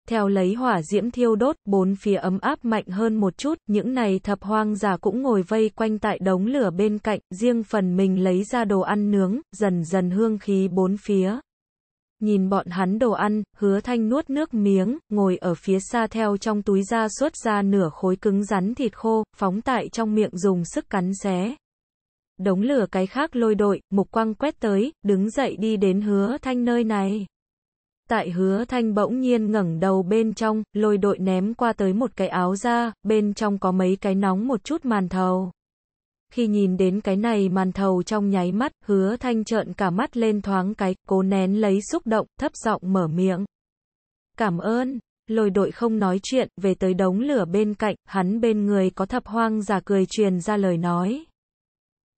Theo lấy hỏa diễm thiêu đốt, bốn phía ấm áp mạnh hơn một chút, những này thập hoang già cũng ngồi vây quanh tại đống lửa bên cạnh, riêng phần mình lấy ra đồ ăn nướng, dần dần hương khí bốn phía. Nhìn bọn hắn đồ ăn, hứa thanh nuốt nước miếng, ngồi ở phía xa theo trong túi ra xuất ra nửa khối cứng rắn thịt khô, phóng tại trong miệng dùng sức cắn xé đống lửa cái khác lôi đội, mục quăng quét tới, đứng dậy đi đến hứa thanh nơi này. Tại hứa thanh bỗng nhiên ngẩng đầu bên trong, lôi đội ném qua tới một cái áo ra, bên trong có mấy cái nóng một chút màn thầu. Khi nhìn đến cái này màn thầu trong nháy mắt, hứa thanh trợn cả mắt lên thoáng cái, cố nén lấy xúc động, thấp giọng mở miệng. Cảm ơn, lôi đội không nói chuyện, về tới đống lửa bên cạnh, hắn bên người có thập hoang giả cười truyền ra lời nói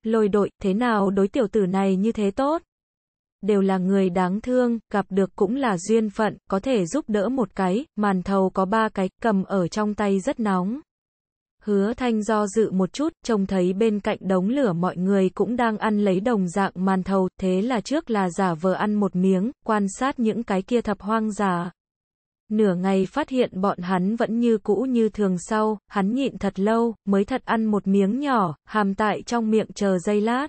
lôi đội, thế nào đối tiểu tử này như thế tốt. Đều là người đáng thương, gặp được cũng là duyên phận, có thể giúp đỡ một cái, màn thầu có ba cái, cầm ở trong tay rất nóng. Hứa thanh do dự một chút, trông thấy bên cạnh đống lửa mọi người cũng đang ăn lấy đồng dạng màn thầu, thế là trước là giả vờ ăn một miếng, quan sát những cái kia thập hoang giả, Nửa ngày phát hiện bọn hắn vẫn như cũ như thường sau, hắn nhịn thật lâu, mới thật ăn một miếng nhỏ, hàm tại trong miệng chờ giây lát.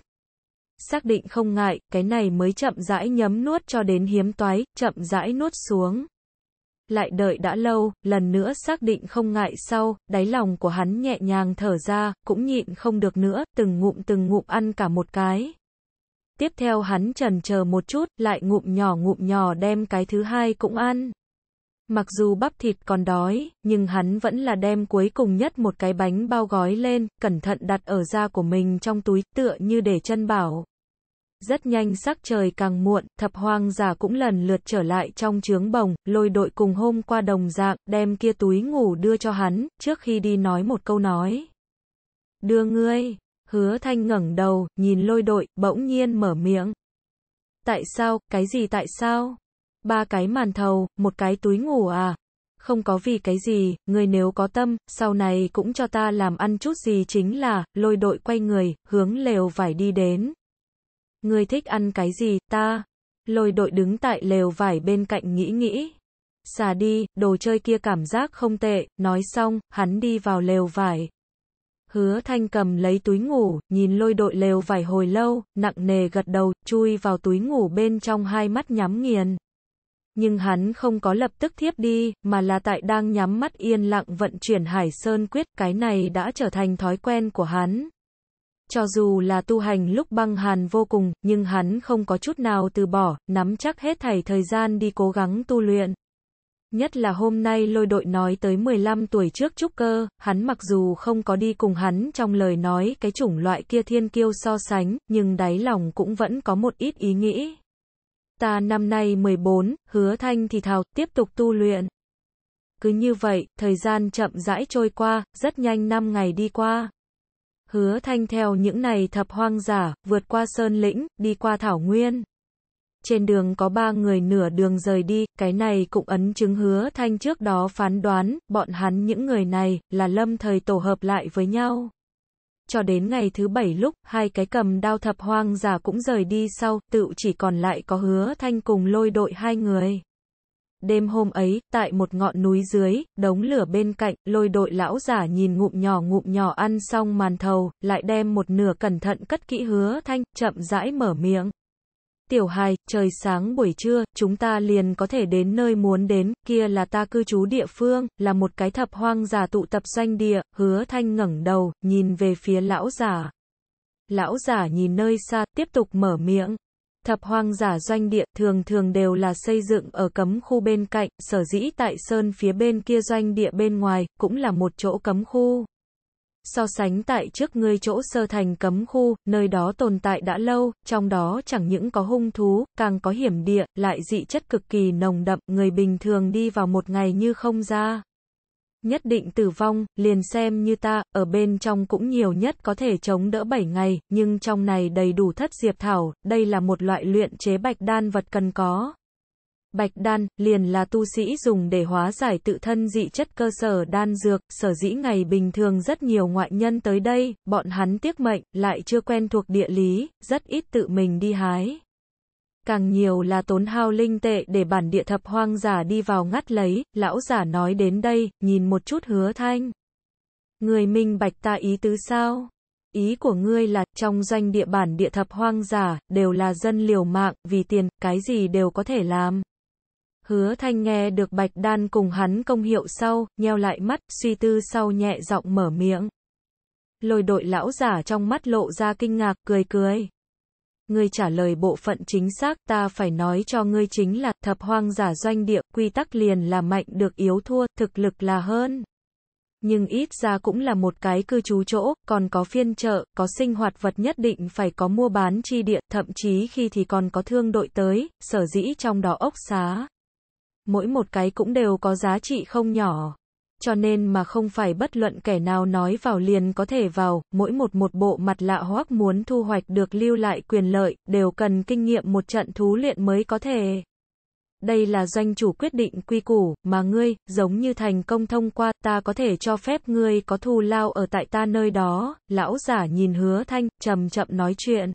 Xác định không ngại, cái này mới chậm rãi nhấm nuốt cho đến hiếm toái, chậm rãi nuốt xuống. Lại đợi đã lâu, lần nữa xác định không ngại sau, đáy lòng của hắn nhẹ nhàng thở ra, cũng nhịn không được nữa, từng ngụm từng ngụm ăn cả một cái. Tiếp theo hắn trần chờ một chút, lại ngụm nhỏ ngụm nhỏ đem cái thứ hai cũng ăn. Mặc dù bắp thịt còn đói, nhưng hắn vẫn là đem cuối cùng nhất một cái bánh bao gói lên, cẩn thận đặt ở da của mình trong túi, tựa như để chân bảo. Rất nhanh sắc trời càng muộn, thập hoang giả cũng lần lượt trở lại trong trướng bồng, lôi đội cùng hôm qua đồng dạng, đem kia túi ngủ đưa cho hắn, trước khi đi nói một câu nói. Đưa ngươi, hứa thanh ngẩng đầu, nhìn lôi đội, bỗng nhiên mở miệng. Tại sao, cái gì tại sao? Ba cái màn thầu, một cái túi ngủ à? Không có vì cái gì, người nếu có tâm, sau này cũng cho ta làm ăn chút gì chính là, lôi đội quay người, hướng lều vải đi đến. Người thích ăn cái gì, ta? Lôi đội đứng tại lều vải bên cạnh nghĩ nghĩ. Xà đi, đồ chơi kia cảm giác không tệ, nói xong, hắn đi vào lều vải. Hứa thanh cầm lấy túi ngủ, nhìn lôi đội lều vải hồi lâu, nặng nề gật đầu, chui vào túi ngủ bên trong hai mắt nhắm nghiền nhưng hắn không có lập tức thiếp đi, mà là tại đang nhắm mắt yên lặng vận chuyển Hải Sơn Quyết, cái này đã trở thành thói quen của hắn. Cho dù là tu hành lúc băng hàn vô cùng, nhưng hắn không có chút nào từ bỏ, nắm chắc hết thảy thời gian đi cố gắng tu luyện. Nhất là hôm nay lôi đội nói tới 15 tuổi trước trúc cơ, hắn mặc dù không có đi cùng hắn trong lời nói cái chủng loại kia thiên kiêu so sánh, nhưng đáy lòng cũng vẫn có một ít ý nghĩ ta năm nay 14, hứa thanh thì thào, tiếp tục tu luyện. Cứ như vậy, thời gian chậm rãi trôi qua, rất nhanh năm ngày đi qua. Hứa thanh theo những này thập hoang giả, vượt qua sơn lĩnh, đi qua thảo nguyên. Trên đường có ba người nửa đường rời đi, cái này cũng ấn chứng hứa thanh trước đó phán đoán, bọn hắn những người này, là lâm thời tổ hợp lại với nhau cho đến ngày thứ bảy lúc, hai cái cầm đao thập hoang giả cũng rời đi sau, tự chỉ còn lại có hứa thanh cùng lôi đội hai người. Đêm hôm ấy, tại một ngọn núi dưới, đống lửa bên cạnh, lôi đội lão giả nhìn ngụm nhỏ ngụm nhỏ ăn xong màn thầu, lại đem một nửa cẩn thận cất kỹ hứa thanh, chậm rãi mở miệng tiểu hài, trời sáng buổi trưa, chúng ta liền có thể đến nơi muốn đến, kia là ta cư trú địa phương, là một cái thập hoang giả tụ tập doanh địa, hứa thanh ngẩng đầu, nhìn về phía lão giả. Lão giả nhìn nơi xa, tiếp tục mở miệng. Thập hoang giả doanh địa thường thường đều là xây dựng ở cấm khu bên cạnh, sở dĩ tại sơn phía bên kia doanh địa bên ngoài, cũng là một chỗ cấm khu. So sánh tại trước ngươi chỗ sơ thành cấm khu, nơi đó tồn tại đã lâu, trong đó chẳng những có hung thú, càng có hiểm địa, lại dị chất cực kỳ nồng đậm, người bình thường đi vào một ngày như không ra. Nhất định tử vong, liền xem như ta, ở bên trong cũng nhiều nhất có thể chống đỡ 7 ngày, nhưng trong này đầy đủ thất diệp thảo, đây là một loại luyện chế bạch đan vật cần có. Bạch đan, liền là tu sĩ dùng để hóa giải tự thân dị chất cơ sở đan dược, sở dĩ ngày bình thường rất nhiều ngoại nhân tới đây, bọn hắn tiếc mệnh, lại chưa quen thuộc địa lý, rất ít tự mình đi hái. Càng nhiều là tốn hao linh tệ để bản địa thập hoang giả đi vào ngắt lấy, lão giả nói đến đây, nhìn một chút hứa thanh. Người minh bạch ta ý tứ sao? Ý của ngươi là, trong doanh địa bản địa thập hoang giả, đều là dân liều mạng, vì tiền, cái gì đều có thể làm. Hứa Thanh nghe được Bạch Đan cùng hắn công hiệu sau, nheo lại mắt, suy tư sau nhẹ giọng mở miệng. Lôi đội lão giả trong mắt lộ ra kinh ngạc, cười cười. người trả lời bộ phận chính xác, ta phải nói cho ngươi chính là thập hoang giả doanh địa, quy tắc liền là mạnh được yếu thua, thực lực là hơn. Nhưng ít ra cũng là một cái cư trú chỗ, còn có phiên chợ, có sinh hoạt vật nhất định phải có mua bán chi địa, thậm chí khi thì còn có thương đội tới, sở dĩ trong đó ốc xá mỗi một cái cũng đều có giá trị không nhỏ. Cho nên mà không phải bất luận kẻ nào nói vào liền có thể vào, mỗi một một bộ mặt lạ hoắc muốn thu hoạch được lưu lại quyền lợi, đều cần kinh nghiệm một trận thú luyện mới có thể. Đây là doanh chủ quyết định quy củ, mà ngươi, giống như thành công thông qua, ta có thể cho phép ngươi có thù lao ở tại ta nơi đó, lão giả nhìn hứa thanh, chậm chậm nói chuyện.